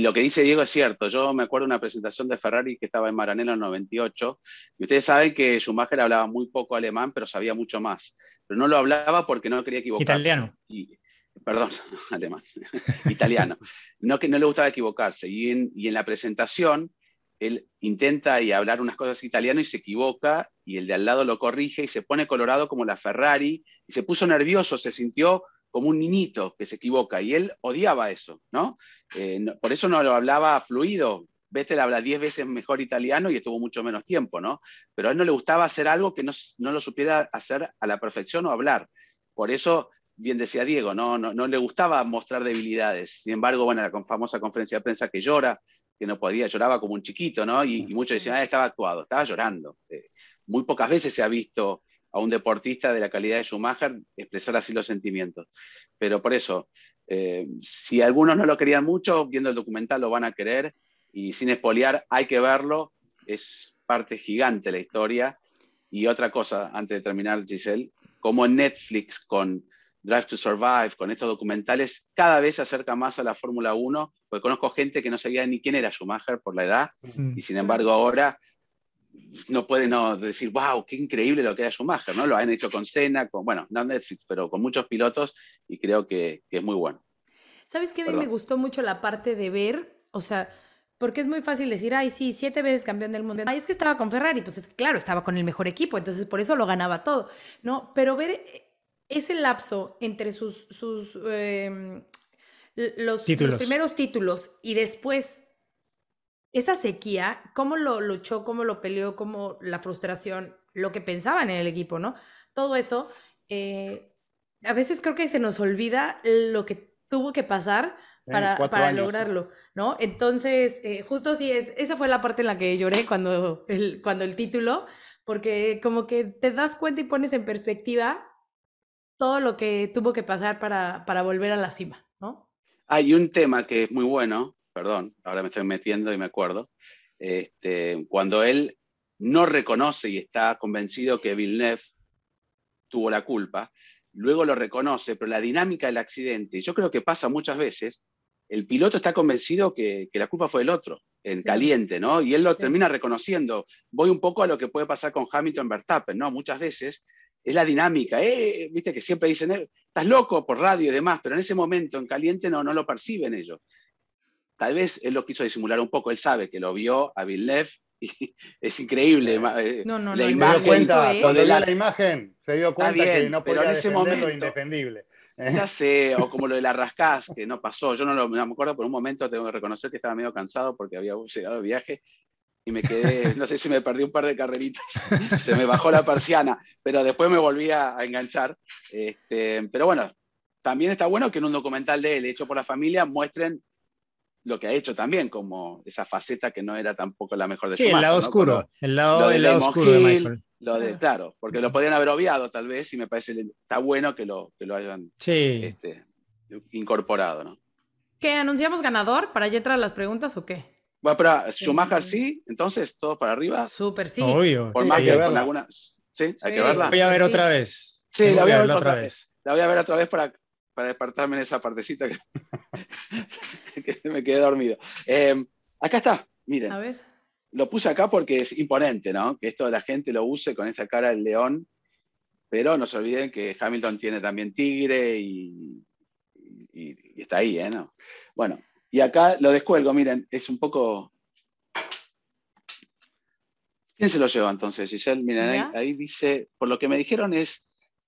lo que dice Diego es cierto. Yo me acuerdo de una presentación de Ferrari que estaba en Maranello en 98, y ustedes saben que Schumacher hablaba muy poco alemán, pero sabía mucho más. Pero no lo hablaba porque no quería equivocarse. Italiano. perdón, alemán, italiano. No, que no le gustaba equivocarse. Y en, y en la presentación, él intenta y hablar unas cosas italiano y se equivoca, y el de al lado lo corrige y se pone colorado como la Ferrari, y se puso nervioso, se sintió como un niñito que se equivoca y él odiaba eso, eh, ¿no? por eso no lo hablaba fluido. Vettel habla diez veces mejor italiano y estuvo mucho menos tiempo, ¿no? Pero a él no le gustaba hacer algo que no, lo supiera hacer a la perfección o hablar. Por eso bien decía Diego, no, no, le gustaba mostrar debilidades. Sin embargo, bueno, la famosa conferencia de prensa que llora, que no podía, lloraba como un chiquito, ¿no? Y, muchos decían, ah, estaba actuado, estaba llorando. Eh, muy pocas veces se ha visto a un deportista de la calidad de Schumacher expresar así los sentimientos. Pero por eso, eh, si algunos no lo querían mucho, viendo el documental lo van a querer y sin espoliar hay que verlo, es parte gigante de la historia. Y otra cosa, antes de terminar, Giselle, como en Netflix con Drive to Survive, con estos documentales, cada vez se acerca más a la Fórmula 1, porque conozco gente que no sabía ni quién era Schumacher por la edad, mm. y sin embargo ahora no puede no decir, wow, qué increíble lo que era Schumacher, ¿no? Lo han hecho con Cena con, bueno, no Netflix, pero con muchos pilotos y creo que, es muy bueno. ¿Sabes qué? mí Me gustó mucho la parte de ver, o sea, porque es muy fácil decir, ay, sí, siete veces campeón del mundo. Ay, es que estaba con Ferrari, pues es que claro, estaba con el mejor equipo, entonces por eso lo ganaba todo, ¿no? Pero ver eh, ese lapso entre sus, sus em, los, primeros títulos y después esa sequía, cómo lo luchó, cómo lo peleó, cómo la frustración, lo que pensaban en el equipo, ¿no? Todo eso, eh, a veces creo que se nos olvida lo que tuvo que pasar para, lograrlo, pues. ¿no? Entonces, eh, justo sí, es, esa fue la parte en la que lloré cuando el, cuando el título, porque como que te das cuenta y pones en perspectiva todo lo que tuvo que pasar para, para volver a la cima, ¿no? Hay un tema que es muy bueno, perdón, ahora me estoy metiendo y me acuerdo, este, cuando él no reconoce y está convencido que Villeneuve tuvo la culpa, luego lo reconoce, pero la dinámica del accidente, y yo creo que pasa muchas veces, el piloto está convencido que, la culpa fue del otro, en caliente, ¿no? Y él lo termina reconociendo. Voy un poco a lo que puede pasar con Hamilton Verstappen, ¿no? Muchas veces es la dinámica, eh, Viste que siempre dicen, eh, estás loco por radio y demás, pero en ese momento en caliente no, no lo perciben ellos. Tal vez él lo quiso disimular un poco, él sabe que lo vio a Villeneuve, y es increíble. Eh, no, no, la Cuenta, ¿eh? la... imagen, se dio cuenta que no podía pero en ese momento, indefendible. Ya sé, o como lo de la rascás, que no pasó. Yo no, lo, me acuerdo, por un momento tengo que reconocer que estaba medio cansado porque había llegado de viaje y me quedé, no sé si me perdí un par de carreritas, se me bajó la persiana, pero después me volví a, enganchar. Este, pero bueno, también está bueno que en un documental de él hecho por la familia muestren lo que ha hecho también, como esa faceta que no era tampoco la mejor de Sí, el lado oscuro, el lado, oscuro Lo de, claro, porque lo mm. podrían haber obviado tal vez y me parece que está bueno que lo, lo hayan este, incorporado, ¿no? ¿Qué anunciamos ganador para ya entrar las preguntas o qué? Bueno, pero Schumacher sí, entonces todo para arriba. Súper sí. Obvio. Por más que alguna. Sí, hay que verla. Voy a ver otra vez. Sí, la voy, a ver otra vez. La voy a ver otra vez para para despertarme en esa partecita que, me quedé dormido. Em, acá está, miren. A ver. Lo puse acá porque es imponente, ¿no? Que esto la gente lo use con esa cara del león, pero no se olviden que Hamilton tiene también tigre y, está ahí, ¿eh? ¿No? Bueno, y acá lo descuelgo, miren, es un poco ¿Quién se lo lleva entonces, Giselle? Miren, ahí, dice, por lo que me dijeron es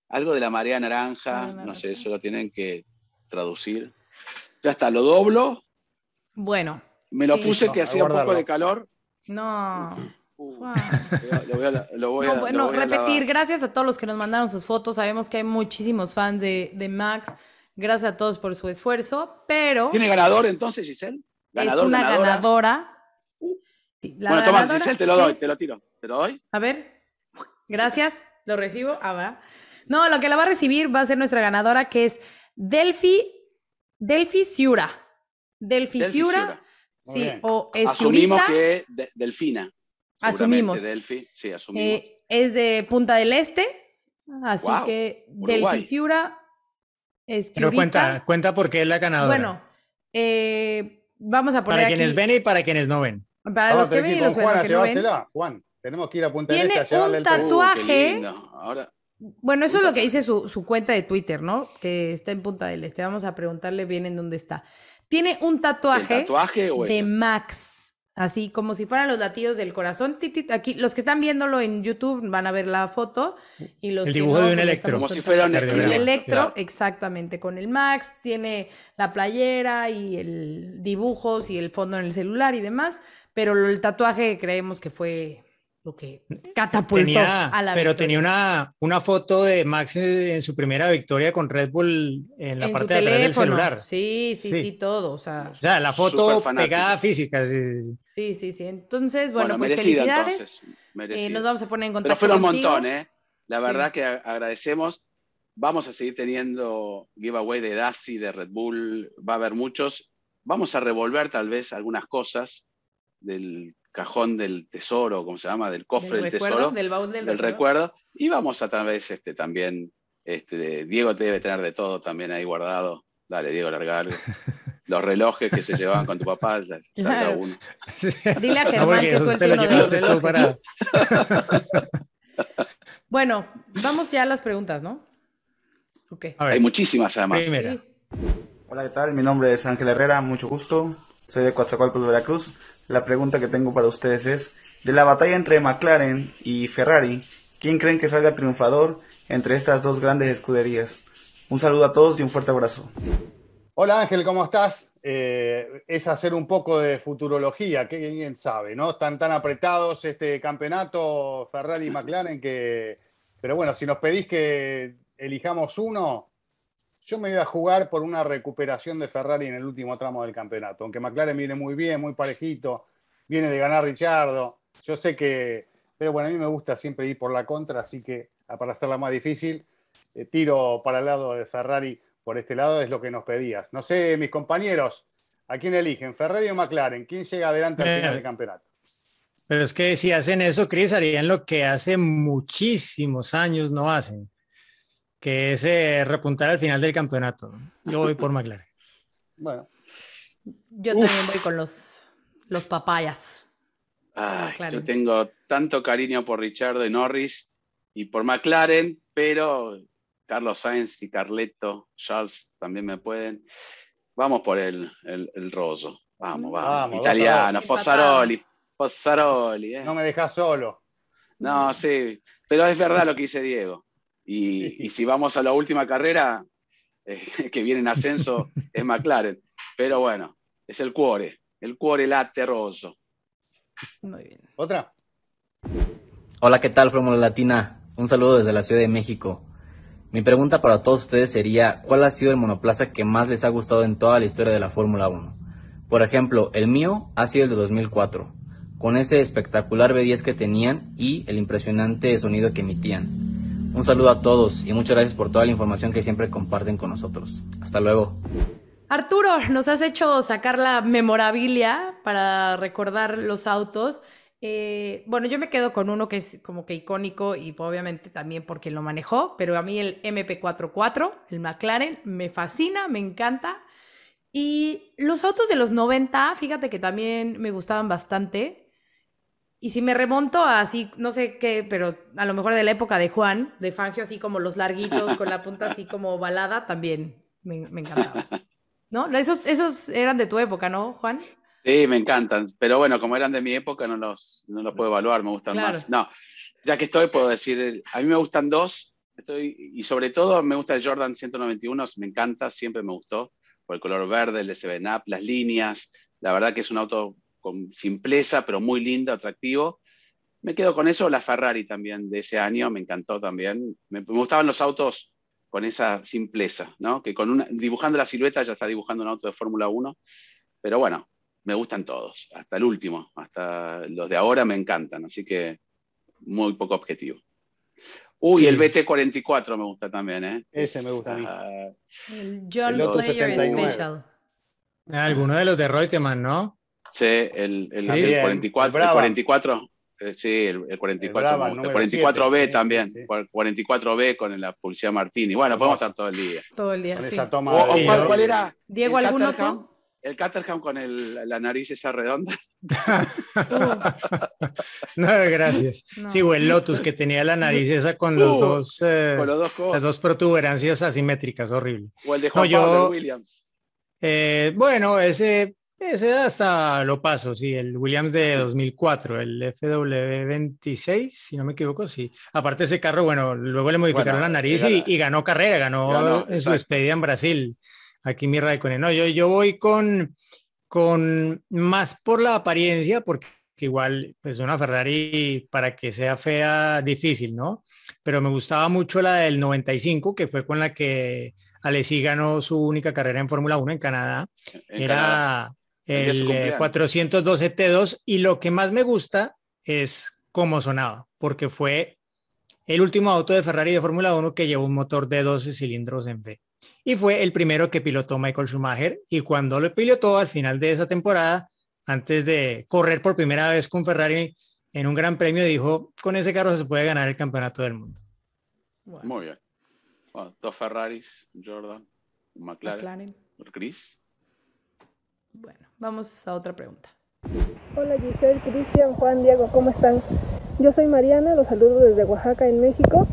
algo de la marea naranja, no, sé, eso lo tienen que traducir. Ya está, lo doblo. Bueno. Me lo eh, puse que hacía un poco de calor. No. Uh, lo voy a, bueno, repetir, gracias a todos los que nos mandaron sus fotos. Sabemos que hay muchísimos fans de, Max. Gracias a todos por su esfuerzo, pero... ¿Tiene ganador entonces, Giselle? es una ganadora. Uh. bueno, toma, Giselle, te lo doy, te lo tiro. ¿Te lo A ver, gracias, lo recibo. Ah, va no, lo que la va a recibir va a ser nuestra ganadora, que es Delphi, Delphi Ciura. Delphi, Ciura. Sí, o es Asumimos que es Delfina. Asumimos. Delphi, sí, asumimos. Eh, es de Punta del Este, así que Delphi Ciura es Pero cuenta, cuenta por qué es la ganadora. Bueno, eh, vamos a poner Para quienes ven y para quienes no ven. Para ah, los que ven y los, que no ven. Juan, tenemos que ir a Punta del Este a un tatuaje. Ahora bueno, eso es lo que dice su, su, cuenta de Twitter, ¿no? Que está en Punta del Este. Vamos a preguntarle bien en dónde está. Tiene un tatuaje, de Max, así como si fueran los latidos del corazón. Aquí, los que están viéndolo en YouTube van a ver la foto. Y los el dibujo de un pues, electro. Como si fuera un electro. El electro, exactamente, con el Max. Tiene la playera y el dibujos y el fondo en el celular y demás. Pero el tatuaje creemos que fue que catapultó a la Pero tenía una, una foto de Max en su primera victoria con Red Bull en la parte de atrás del celular. Sí, sí, sí, todo. O sea, la foto pegada física. Sí, sí, sí. Entonces, bueno, pues felicidades. Eh, nos vamos a poner en contacto. Pero fue un montón, ¿eh? La verdad que agradecemos. Vamos a seguir teniendo giveaway de Dasi, de Red Bull. Va a haber muchos. Vamos a revolver tal vez algunas cosas del cajón del tesoro, ¿cómo se llama, del cofre del, recuerdo, tesoro, del baúl del, recuerdo. Y vamos a tal vez este, también, este, Diego te debe tener de todo también ahí guardado. Dale, Diego, larga algo. Los relojes que se llevaban con tu papá, ya, uno. Dile a Germán que suelte de los relojes. bueno, vamos ya a las preguntas, ¿no? Okay. Hay muchísimas además. Hola, ¿qué tal? Mi nombre es Ángel Herrera, mucho gusto. Soy de Coatzacoalcos, Veracruz. La pregunta que tengo para ustedes es, de la batalla entre McLaren y Ferrari, ¿quién creen que salga triunfador entre estas dos grandes escuderías? Un saludo a todos y un fuerte abrazo. Hola Ángel, ¿cómo estás? Eh, es hacer un poco de futurología, que quién sabe, ¿no? Están tan apretados este campeonato Ferrari y McLaren que... Pero bueno, si nos pedís que elijamos uno, yo me iba a jugar por una recuperación de Ferrari en el último tramo del campeonato. Aunque McLaren viene muy bien, muy parejito, viene de ganar Richardo. Yo sé que. Pero bueno, a mí me gusta siempre ir por la contra, así que ah, para hacerla más difícil, eh, tiro para el lado de Ferrari por este lado, es lo que nos pedías. No sé, mis compañeros, ¿a quién eligen? ¿Ferrari o McLaren? ¿Quién llega adelante al final eh, del campeonato? Pero es que si hacen eso, Chris, harían lo que hace muchísimos años no hacen que se eh, repuntará al final del campeonato. Yo voy por McLaren. Bueno. Yo también voy con los, los papayas. yo tengo tanto cariño por Richard Norris y por McLaren, pero Carlos Sainz y Carleto, Charles también me pueden. Vamos por el, el, Vamos, vamos. Italiano, Fossaroli. Fossaroli. Eh. No me dejas solo. No, sí. Pero es verdad lo que dice Diego. Y, si vamos a la última carrera, eh, que viene en ascenso, es McLaren. Pero bueno, es el cuore, el cuore lateroso Muy bien. Otra. Hola, ¿qué tal, Fórmula Latina? Un saludo desde la Ciudad de México. Mi pregunta para todos ustedes sería, ¿cuál ha sido el monoplaza que más les ha gustado en toda la historia de la Fórmula 1? Por ejemplo, el mío ha sido el de 2004, con ese espectacular B10 que tenían y el impresionante sonido que emitían. Un saludo a todos y muchas gracias por toda la información que siempre comparten con nosotros. Hasta luego. Arturo, nos has hecho sacar la memorabilia para recordar los autos. Eh, bueno, yo me quedo con uno que es como que icónico y obviamente también porque lo manejó, pero a mí el MP44, el McLaren, me fascina, me encanta. Y los autos de los 90, fíjate que también me gustaban bastante. Y si me remonto a así, no sé qué, pero a lo mejor de la época de Juan, de Fangio, así como los larguitos, con la punta así como balada, también me, me encantaba. ¿No? Esos, esos eran de tu época, ¿no, Juan? Sí, me encantan. Pero bueno, como eran de mi época, no los, no los puedo evaluar, me gustan más. No, ya que estoy, puedo decir, a mí me gustan dos, estoy, y sobre todo me gusta el Jordan 191, me encanta, siempre me gustó, por el color verde, el de las líneas. La verdad que es un auto simpleza, pero muy linda, atractivo. Me quedo con eso, la Ferrari también de ese año, me encantó también. Me, gustaban los autos con esa simpleza, ¿no? Que con una, dibujando la silueta ya está dibujando un auto de Fórmula 1, pero bueno, me gustan todos, hasta el último, hasta los de ahora me encantan, así que muy poco objetivo. Uy, el BT-44 me gusta también, ¿eh? Ese me gusta a mí. Ah, el John Player Special. Ah, alguno de los de Reutemann, ¿no? el, 44. El, 44 sí, el, 44, el 44 eh, b también, 44B con la policía Martini. Bueno, podemos estar todo el día. Todo el día, cuál, era? Diego, ¿algún otro? El Caterham con la nariz esa redonda. no, gracias. Sí, o el Lotus que tenía la nariz esa con los uh, dos, eh, las dos protuberancias asimétricas, horrible. O el de Juan Williams. Eh, bueno, ese ese hasta lo paso, sí, el Williams de 2004, el FW26, si no me equivoco, sí. Aparte ese carro, bueno, luego le modificaron la eh, nariz y, ganó carrera, ganó, su despedida en Brasil. Aquí mi Raikkonen. No, yo, yo voy con, con más por la apariencia, porque igual, pues una Ferrari para que sea fea, difícil, ¿no? Pero me gustaba mucho la del 95, que fue con la que Alesi ganó su única carrera en Fórmula 1 en Canadá. Era el 412 eh, T2 y lo que más me gusta es cómo sonaba, porque fue el último auto de Ferrari de Fórmula 1 que llevó un motor de 12 cilindros en V. Y fue el primero que pilotó Michael Schumacher y cuando lo pilotó al final de esa temporada, antes de correr por primera vez con Ferrari en un gran premio, dijo, con ese carro se puede ganar el campeonato del mundo. Muy bien. dos Ferraris, Jordan, McLaren, Chris bueno, vamos a otra pregunta. Hola Giselle, Cristian, Juan, Diego, ¿cómo están? Yo soy Mariana, los saludo desde Oaxaca, en México,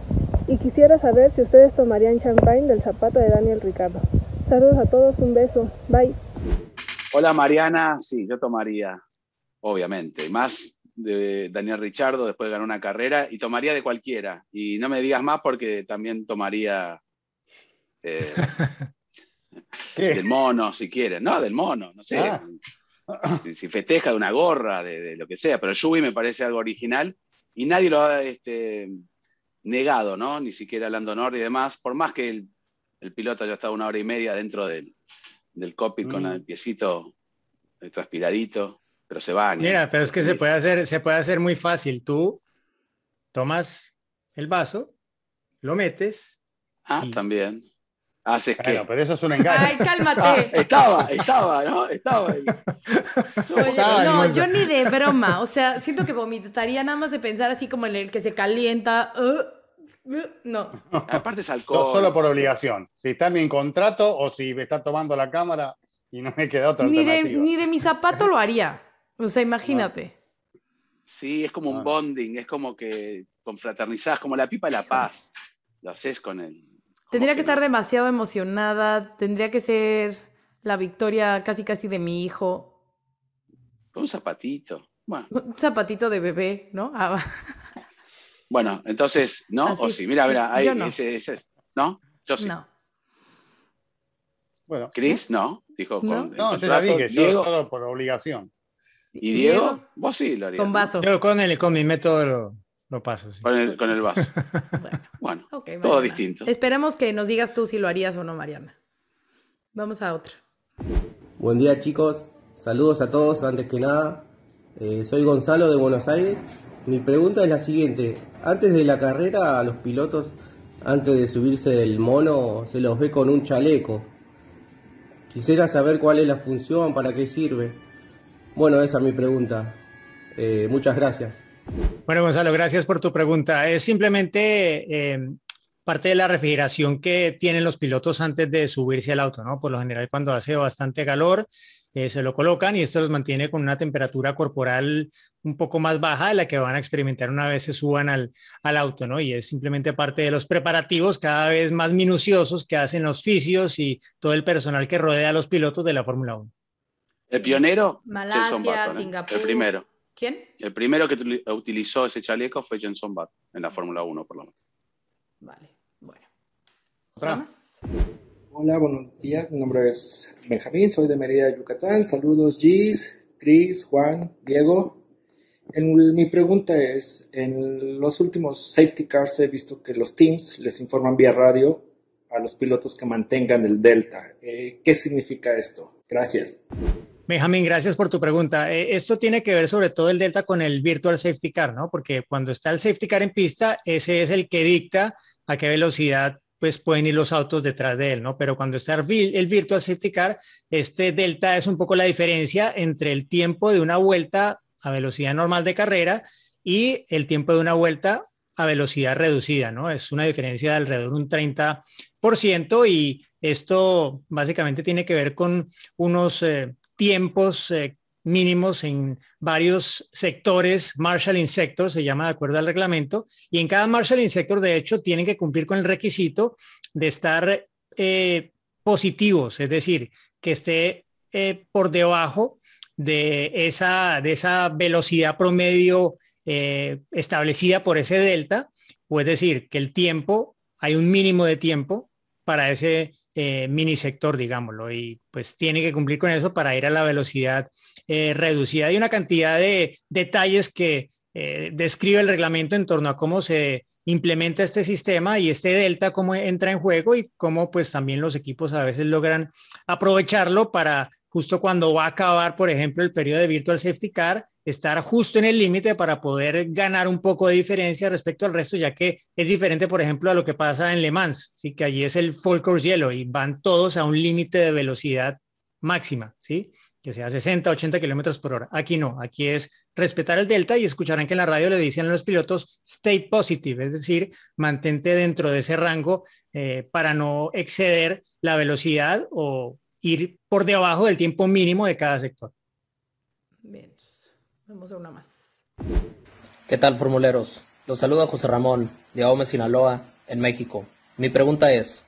y quisiera saber si ustedes tomarían champagne del zapato de Daniel Ricardo. Saludos a todos, un beso, bye. Hola Mariana, sí, yo tomaría, obviamente, más de Daniel Ricardo después de ganar una carrera y tomaría de cualquiera. Y no me digas más porque también tomaría eh, Del mono, si quieren. No, del mono, no sé. Ah. Si, festeja de una gorra, de, lo que sea. Pero Yubi me parece algo original y nadie lo ha este, negado, ¿no? Ni siquiera landonor Norris y demás. Por más que el, piloto haya estado una hora y media dentro del, del cockpit con mm. el piecito eh, transpiradito, pero se baña. ¿eh? Mira, pero es que se puede hacer, se puede hacer muy fácil. Tú tomas el vaso, lo metes. Ah, también Ah, pero eso es un engaño. Ay, cálmate. Ah, estaba, estaba, ¿no? Estaba ahí. No, yo, ni de broma. O sea, siento que vomitaría nada más de pensar así como en el que se calienta. Uh, uh, no. Aparte es alcohol. solo por obligación. Si está en mi contrato o si me está tomando la cámara y no me queda otra ni De, ni de mi zapato lo haría. O sea, imagínate. Sí, es como un bonding, es como que confraternizás, como la pipa de la paz. Lo haces con él Tendría que, estar demasiado emocionada, tendría que ser la victoria casi casi de mi hijo. Un zapatito. Bueno. Un zapatito de bebé, ¿no? Ah, bueno, entonces, ¿no? o sí, mira, mira, ahí no. Ese, ese, ¿no? Yo sí. No. Bueno. Cris, no, dijo con, No, yo la dije, yo solo por obligación. ¿Y Diego? Vos sí lo Con vaso. Yo con, el, con mi método no paso, sí. Con el, con vaso. bueno, todo distinto. esperamos que nos digas tú si lo harías o no, Mariana. Vamos a otra. Buen día, chicos. Saludos a todos, antes que nada. Eh, soy Gonzalo de Buenos Aires. Mi pregunta es la siguiente. Antes de la carrera, a los pilotos, antes de subirse del mono, se los ve con un chaleco. Quisiera saber cuál es la función, para qué sirve. Bueno, esa es mi pregunta. Eh, muchas gracias. Bueno, Gonzalo, gracias por tu pregunta. Es simplemente eh, parte de la refrigeración que tienen los pilotos antes de subirse al auto, ¿no? Por lo general, cuando hace bastante calor, eh, se lo colocan y esto los mantiene con una temperatura corporal un poco más baja de la que van a experimentar una vez se suban al, auto, ¿no? Y es simplemente parte de los preparativos cada vez más minuciosos que hacen los fisios y todo el personal que rodea a los pilotos de la Fórmula 1. El pionero, Malasia, ¿eh? Singapur. El primero. ¿Quién? El primero que utilizó ese chaleco fue Jenson Batt, en la Fórmula 1, por lo menos. Vale, bueno. ¿Otra Hola, buenos días. Mi nombre es Benjamín, soy de Mérida, Yucatán. Saludos, Gis, Cris, Juan, Diego. mi pregunta es, en los últimos safety cars he visto que los teams les informan vía radio a los pilotos que mantengan el delta. Eh, ¿Qué significa esto? Gracias. Benjamin, gracias por tu pregunta. Eh, esto tiene que ver sobre todo el Delta con el Virtual Safety Car, ¿no? Porque cuando está el Safety Car en pista, ese es el que dicta a qué velocidad pues pueden ir los autos detrás de él, ¿no? Pero cuando está el Virtual Safety Car, este Delta es un poco la diferencia entre el tiempo de una vuelta a velocidad normal de carrera y el tiempo de una vuelta a velocidad reducida, ¿no? Es una diferencia de alrededor de un 30% y esto básicamente tiene que ver con unos eh, tiempos eh, mínimos en varios sectores, marshalling sector se llama de acuerdo al reglamento, y en cada marshalling sector, de hecho, tienen que cumplir con el requisito de estar eh, positivos, es decir, que esté eh, por debajo de esa, de esa velocidad promedio establecida por ese delta, o es decir, que el tiempo, hay un mínimo de tiempo para ese eh, mini sector, digámoslo, y pues tiene que cumplir con eso para ir a la velocidad eh, reducida. y una cantidad de detalles que eh, describe el reglamento en torno a cómo se implementa este sistema y este delta, cómo entra en juego y cómo pues también los equipos a veces logran aprovecharlo para justo cuando va a acabar, por ejemplo, el periodo de Virtual Safety Car, estar justo en el límite para poder ganar un poco de diferencia respecto al resto, ya que es diferente, por ejemplo, a lo que pasa en Le Mans, ¿sí? que allí es el full course y van todos a un límite de velocidad máxima, ¿sí? que sea 60, 80 kilómetros por hora. Aquí no, aquí es respetar el delta y escucharán que en la radio le dicen a los pilotos stay positive, es decir, mantente dentro de ese rango eh, para no exceder la velocidad o ir por debajo del tiempo mínimo de cada sector. vamos a una más. ¿Qué tal, formuleros? Los saluda José Ramón, de Aome, Sinaloa, en México. Mi pregunta es,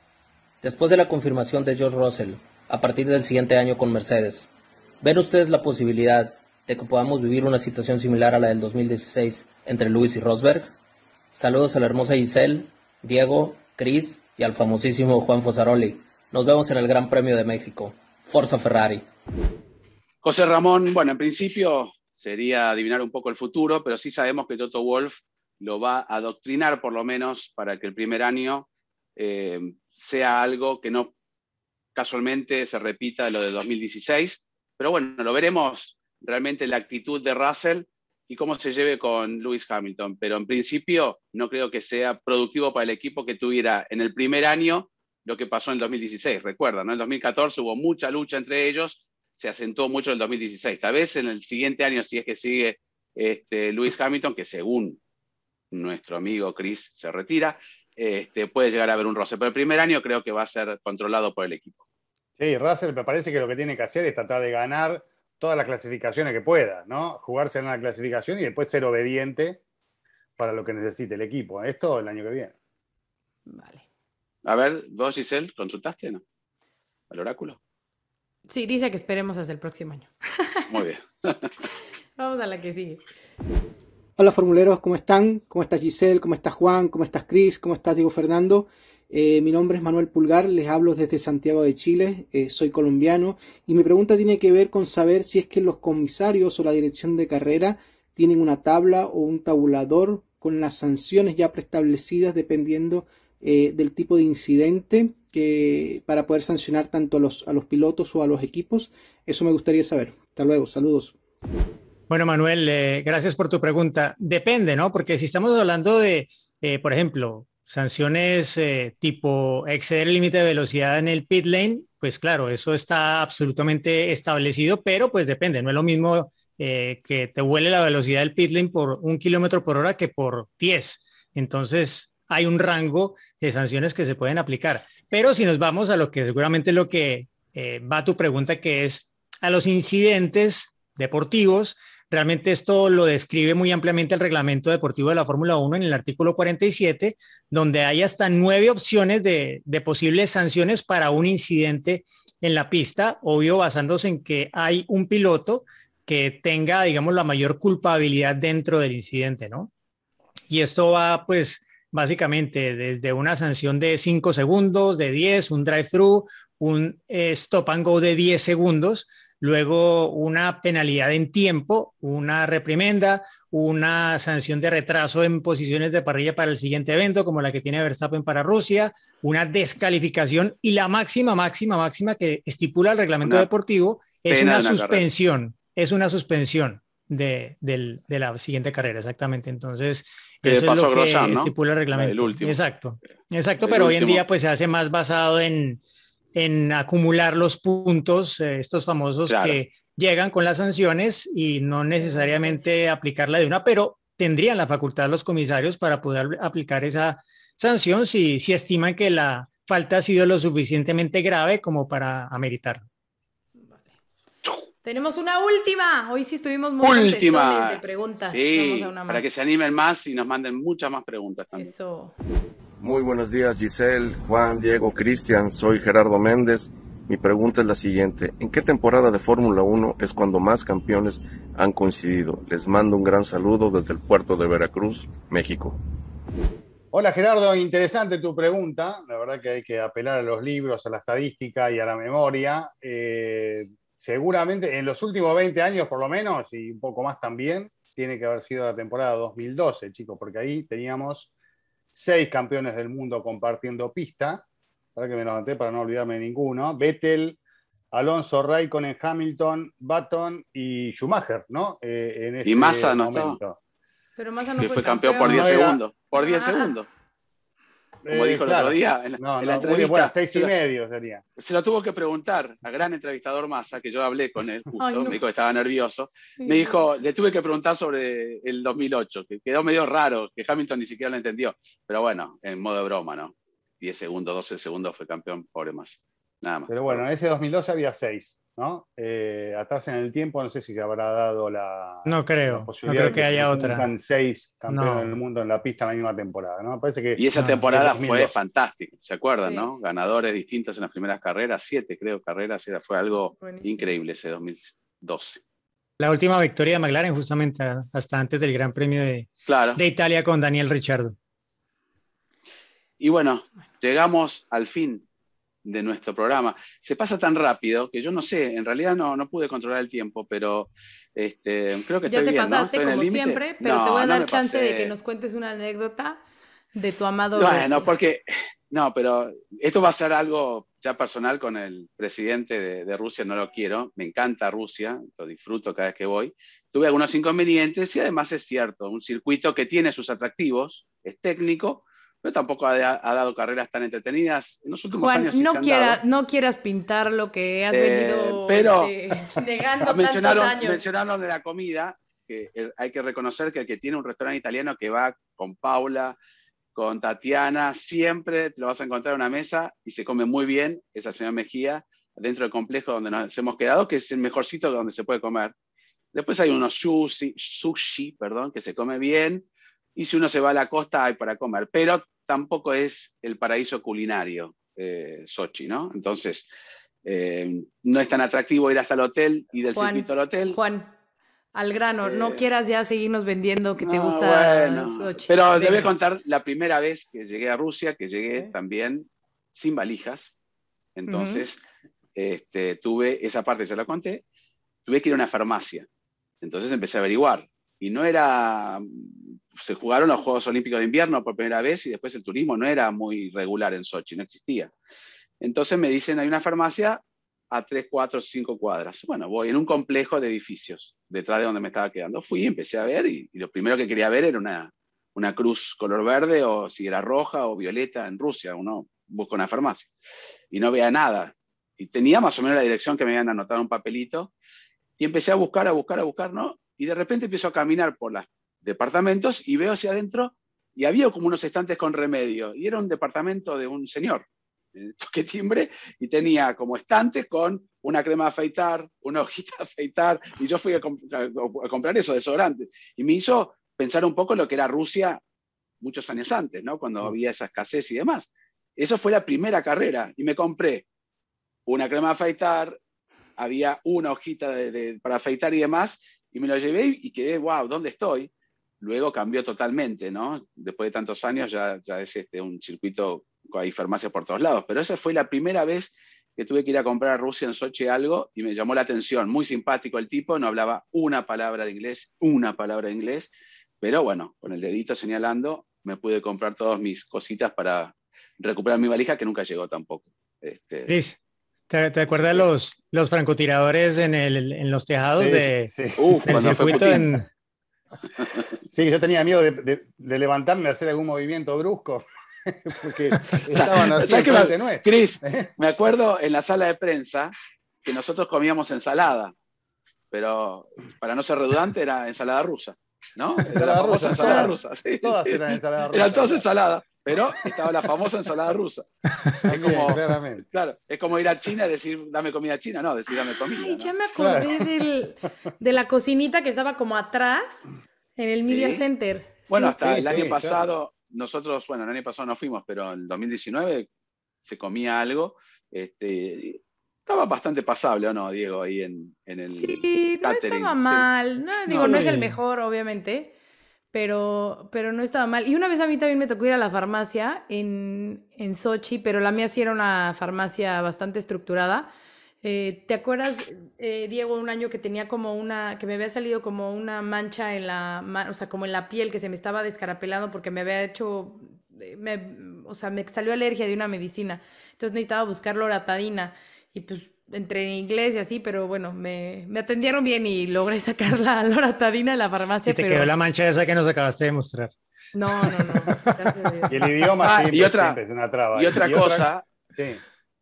después de la confirmación de George Russell, a partir del siguiente año con Mercedes, ¿ven ustedes la posibilidad de que podamos vivir una situación similar a la del 2016 entre Luis y Rosberg? Saludos a la hermosa Giselle, Diego, Chris y al famosísimo Juan Fosaroli. Nos vemos en el Gran Premio de México. Forza Ferrari. José Ramón, bueno, en principio sería adivinar un poco el futuro, pero sí sabemos que Toto Wolf lo va a adoctrinar por lo menos para que el primer año eh, sea algo que no casualmente se repita lo de 2016. Pero bueno, lo veremos realmente la actitud de Russell y cómo se lleve con Lewis Hamilton. Pero en principio no creo que sea productivo para el equipo que tuviera en el primer año lo que pasó en el 2016. Recuerda, ¿no? en el 2014 hubo mucha lucha entre ellos, se acentuó mucho en el 2016. Tal vez en el siguiente año, si es que sigue este, Lewis Hamilton, que según nuestro amigo Chris se retira, este, puede llegar a haber un roce. Pero el primer año creo que va a ser controlado por el equipo. Sí, Russell me parece que lo que tiene que hacer es tratar de ganar todas las clasificaciones que pueda, ¿no? Jugarse en la clasificación y después ser obediente para lo que necesite el equipo. Esto el año que viene. Vale. A ver, vos, Giselle, ¿consultaste no? al oráculo? Sí, dice que esperemos hasta el próximo año. Muy bien. Vamos a la que sigue. Hola formuleros, ¿cómo están? ¿Cómo estás, Giselle? ¿Cómo está Juan? ¿Cómo estás Cris? ¿Cómo estás Diego Fernando? Eh, mi nombre es Manuel Pulgar, les hablo desde Santiago de Chile, eh, soy colombiano y mi pregunta tiene que ver con saber si es que los comisarios o la dirección de carrera tienen una tabla o un tabulador con las sanciones ya preestablecidas dependiendo eh, del tipo de incidente que, para poder sancionar tanto a los, a los pilotos o a los equipos. Eso me gustaría saber. Hasta luego, saludos. Bueno, Manuel, eh, gracias por tu pregunta. Depende, ¿no? Porque si estamos hablando de, eh, por ejemplo, sanciones tipo exceder el límite de velocidad en el pit lane, pues claro, eso está absolutamente establecido, pero pues depende, no es lo mismo que te huele la velocidad del pit lane por un kilómetro por hora que por 10. Entonces, hay un rango de sanciones que se pueden aplicar. Pero si nos vamos a lo que seguramente lo que eh, va tu pregunta, que es a los incidentes deportivos, realmente esto lo describe muy ampliamente el reglamento deportivo de la Fórmula 1 en el artículo 47, donde hay hasta nueve opciones de, de posibles sanciones para un incidente en la pista, obvio basándose en que hay un piloto que tenga, digamos, la mayor culpabilidad dentro del incidente, ¿no? Y esto va, pues, básicamente desde una sanción de 5 segundos, de 10, un drive-thru, un eh, stop and go de 10 segundos, luego una penalidad en tiempo, una reprimenda, una sanción de retraso en posiciones de parrilla para el siguiente evento, como la que tiene Verstappen para Rusia, una descalificación y la máxima, máxima, máxima que estipula el reglamento deportivo es una suspensión, es una suspensión de, de la siguiente carrera, exactamente. Entonces, que Eso es lo que estipula el reglamento. último. Exacto, exacto, pero hoy en día pues se hace más basado en, en acumular los puntos, eh, estos famosos que llegan con las sanciones y no necesariamente aplicarla de una, pero tendrían la facultad los comisarios para poder aplicar esa sanción si, si estiman que la falta ha sido lo suficientemente grave como para ameritarlo. Tenemos una última. Hoy sí estuvimos muy última. preguntas. Sí, para que se animen más y nos manden muchas más preguntas también. Eso. Muy buenos días, Giselle, Juan, Diego, Cristian. Soy Gerardo Méndez. Mi pregunta es la siguiente. ¿En qué temporada de Fórmula 1 es cuando más campeones han coincidido? Les mando un gran saludo desde el puerto de Veracruz, México. Hola Gerardo, interesante tu pregunta. La verdad que hay que apelar a los libros, a la estadística y a la memoria. Eh, seguramente en los últimos 20 años por lo menos, y un poco más también, tiene que haber sido la temporada 2012, chicos, porque ahí teníamos seis campeones del mundo compartiendo pista, para que me levanté para no olvidarme de ninguno, Vettel, Alonso, Raikkonen, Hamilton, Button y Schumacher, ¿no? Eh, y Massa este no Pero Massa no fue, campeón, por 10 segundos. Por 10 ah. segundos como dijo el otro día. En, seis y medio sería. Se lo tuvo que preguntar a gran entrevistador Massa, que yo hablé con él, justo, me dijo que estaba nervioso. Me dijo, le tuve que preguntar sobre el 2008, que quedó medio raro, que Hamilton ni siquiera lo entendió. Pero bueno, en modo de broma, ¿no? 10 segundos, 12 segundos fue campeón, pobre Massa. Nada más. Pero bueno, en ese 2012 había seis. ¿no? Eh, atrás en el tiempo, no sé si se habrá dado la. No creo, posibilidad no creo que, haya otra. seis campeones del mundo en la pista en la misma temporada, Parece que, y esa ah. temporada fue fantástica, ¿se acuerdan, no? Ganadores distintos en las primeras carreras, siete creo carreras, fue algo increíble ese 2012. La última victoria de McLaren, justamente hasta antes del Gran Premio de, de Italia con Daniel Richardo. Y bueno, llegamos al fin de nuestro programa. Se pasa tan rápido que yo no sé, en realidad no, no pude controlar el tiempo, pero este, creo que ya te pasaste como siempre, pero te voy a dar chance de que nos cuentes una anécdota de tu amado. Bueno, porque no, pero esto va a ser algo ya personal con el presidente de, de, Rusia, no lo quiero, me encanta Rusia, lo disfruto cada vez que voy. Tuve algunos inconvenientes y además es cierto, un circuito que tiene sus atractivos, es técnico, pero tampoco ha, dado carreras tan entretenidas. En los últimos años no, no quieras pintar lo que has eh, venido este, negando tantos años. Mencionaron de la comida, que hay que reconocer que el que tiene un restaurante italiano que va con Paula, con Tatiana, siempre te lo vas a encontrar en una mesa y se come muy bien, esa señora Mejía, dentro del complejo donde nos hemos quedado, que es el mejor sitio donde se puede comer. Después hay unos sushi, sushi perdón, que se come bien, y si uno se va a la costa, hay para comer. Pero tampoco es el paraíso culinario, eh, Sochi, ¿no? Entonces, eh, no es tan atractivo ir hasta el hotel y del circuito al hotel. Juan, al grano, no eh, quieras ya seguirnos vendiendo que te gusta Sochi. Pero te voy a contar la primera vez que llegué a Rusia, que llegué también sin valijas. Entonces, este, tuve, esa parte ya la conté, tuve que ir a una farmacia. Entonces empecé a averiguar y no era, se jugaron los Juegos Olímpicos de Invierno por primera vez y después el turismo no era muy regular en Sochi, no existía. Entonces me dicen, hay una farmacia a tres, cuatro, cinco cuadras. Bueno, voy en un complejo de edificios, detrás de donde me estaba quedando. Fui, y empecé a ver y, lo primero que quería ver era una, una cruz color verde o si era roja o violeta en Rusia. Uno busca una farmacia y no veía nada. Y tenía más o menos la dirección que me habían anotado en un papelito y empecé a buscar, a buscar, a buscar, ¿no? Y de repente empiezo a caminar por los departamentos y veo hacia adentro y había como unos estantes con remedio. Y era un departamento de un señor. Eh, toque timbre y tenía como estantes con una crema de afeitar, una hojita de afeitar. Y yo fui a, comprar eso, desodorante. Y me hizo pensar un poco lo que era Rusia muchos años antes, ¿no? Cuando había esa escasez y demás. Eso fue la primera carrera y me compré una crema de afeitar, había una hojita para afeitar y demás, y me lo llevé y quedé, wow, ¿dónde estoy? Luego cambió totalmente, ¿no? Después de tantos años ya, es este, un circuito, hay farmacias por todos lados, pero esa fue la primera vez que tuve que ir a comprar a Rusia en Sochi algo y me llamó la atención, muy simpático el tipo, no hablaba una palabra de inglés, una palabra de inglés, pero bueno, con el dedito señalando me pude comprar todas mis cositas para recuperar mi valija que nunca llegó tampoco. Este... ¿Te, acuerdas los, los francotiradores en, el, en los tejados de, del circuito? Sí, yo tenía miedo de, levantarme a hacer algún movimiento brusco. Porque estaban me, acuerdo en la sala de prensa que nosotros comíamos ensalada, pero para no ser redundante era ensalada rusa, ¿no? Era ensalada rusa, Sí, todas eran ensalada rusa. Eran todas ensalada pero estaba la famosa ensalada rusa. Es como, claro, es como ir a China y decir, dame comida china, no, decir dame comida. Ay, ya me acordé de la cocinita que estaba como atrás en el Media Center. Bueno, hasta el año pasado, nosotros, bueno, el año pasado no fuimos, pero en 2019 se comía algo. Este, estaba bastante pasable, no, Diego? Ahí en, en el. Sí, no estaba mal. digo, no es el mejor, obviamente pero, pero no estaba mal. Y una vez a mí también me tocó ir a la farmacia en, Sochi, pero la mía sí era una farmacia bastante estructurada. Eh, ¿Te acuerdas, eh, Diego, un año que tenía como una, que me había salido como una mancha en la, o sea, como en la piel que se me estaba descarapelando porque me había hecho, eh, me, o sea, me salió alergia de una medicina. Entonces necesitaba buscar loratadina y pues entre inglés y así, pero bueno, me, me atendieron bien y logré sacar la loratadina de la farmacia. Y te quedó la mancha esa que nos acabaste de mostrar. No, no, no. y el idioma sí, ah, y otra, es una traba. Y otra cosa,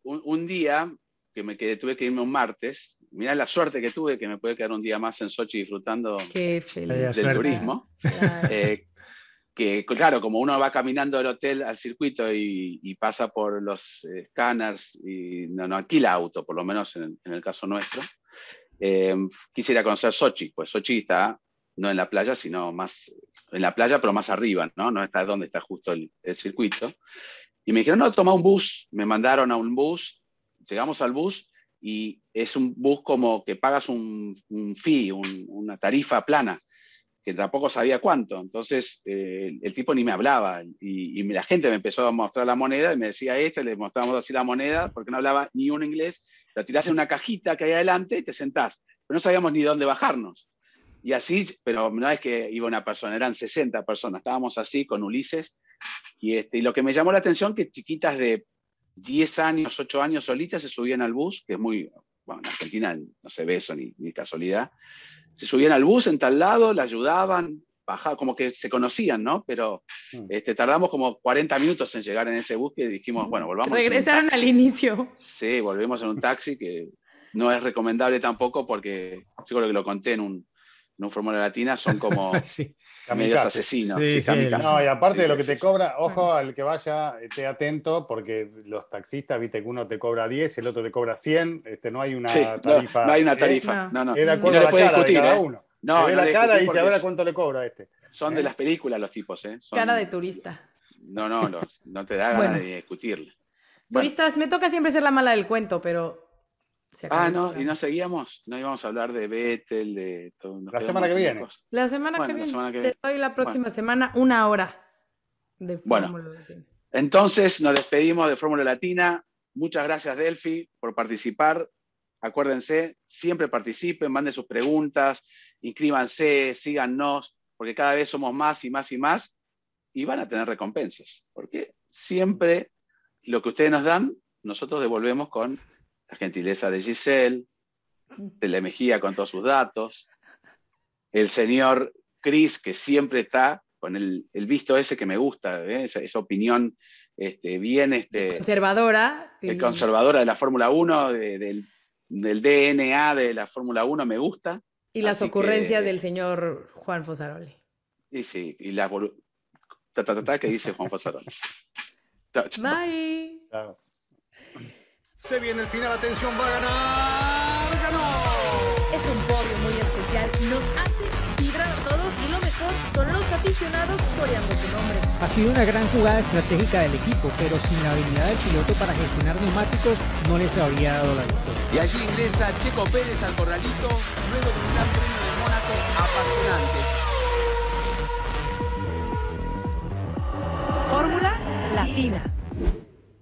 Un, un, día que me quedé, tuve que irme un martes, mira la suerte que tuve que me pude quedar un día más en Sochi disfrutando del turismo. Eh, que claro, como uno va caminando del hotel al circuito y, pasa por los escáneres eh, y no, no, alquila auto, por lo menos en, el caso nuestro, eh, quisiera conocer Sochi, pues Sochi está no en la playa, sino más en la playa, pero más arriba, ¿no? No está donde está justo el, circuito. Y me dijeron, no, toma un bus. Me mandaron a un bus, llegamos al bus y es un bus como que pagas un, fee, una tarifa plana que tampoco sabía cuánto. Entonces eh, el tipo ni me hablaba y, la gente me empezó a mostrar la moneda y me decía este, le mostramos así la moneda porque no hablaba ni un inglés. La tirás en una cajita que hay adelante y te sentás. Pero no sabíamos ni dónde bajarnos. Y así, pero no es que iba una persona, eran 60 personas. Estábamos así con Ulises. Y, este, lo que me llamó la atención que chiquitas de 10 años, 8 años solitas se subían al bus, que es muy, bueno, en Argentina no se ve eso ni casualidad se subían al bus en tal lado, la ayudaban, bajaban, como que se conocían, ¿no? Pero mm. este, tardamos como 40 minutos en llegar en ese bus que dijimos, mm. bueno, volvamos. Regresaron al inicio. Sí, volvimos en un taxi que no es recomendable tampoco porque yo creo que lo conté en un, en un formulario latina son como medios asesinos. Sí, sí, no, y aparte de lo que te cobra, ojo al que vaya, esté atento, porque los taxistas, viste que uno te cobra 10, el otro te cobra 100, este, no hay una tarifa. No, no, hay una tarifa, ¿eh? no, no. no a puede discutir, de No, la cara y se cuánto le cobra este. Son de ¿Eh? las películas los tipos, ¿eh? Son... Cara de turista. No, no, no te da ganas de discutirla. Turistas, me toca siempre ser la mala del cuento, pero ah, no, y no seguíamos, no íbamos a hablar de Betel, de todo. La semana, que viene. La semana que viene. Te doy la próxima semana una hora de Fórmula bueno, Latina. Entonces nos despedimos de Fórmula Latina. Muchas gracias, Delphi, por participar. Acuérdense, siempre participen, manden sus preguntas, inscríbanse, síganos, porque cada vez somos más y más y más y van a tener recompensas, porque siempre lo que ustedes nos dan, nosotros devolvemos con la gentileza de Giselle, de la Mejía con todos sus datos, el señor Cris, que siempre está con el, el, visto ese que me gusta, ¿eh? esa, opinión este, bien... Este, conservadora. Eh, conservadora de la Fórmula 1, del, DNA de la Fórmula 1, me gusta. Y las ocurrencias eh, del señor Juan Fosaroli. Y sí, y la... Ta, que dice Juan Fosaroli. Bye. Se viene el final, atención, va a ganar. ¡Ganó! Es un podio muy especial, nos hace vibrar a todos y lo mejor son los aficionados coreando su nombre. Ha sido una gran jugada estratégica del equipo, pero sin la habilidad del piloto para gestionar neumáticos no les habría dado la victoria. Y allí ingresa Checo Pérez al corralito, luego de un gran premio de Mónaco apasionante. Fórmula Latina.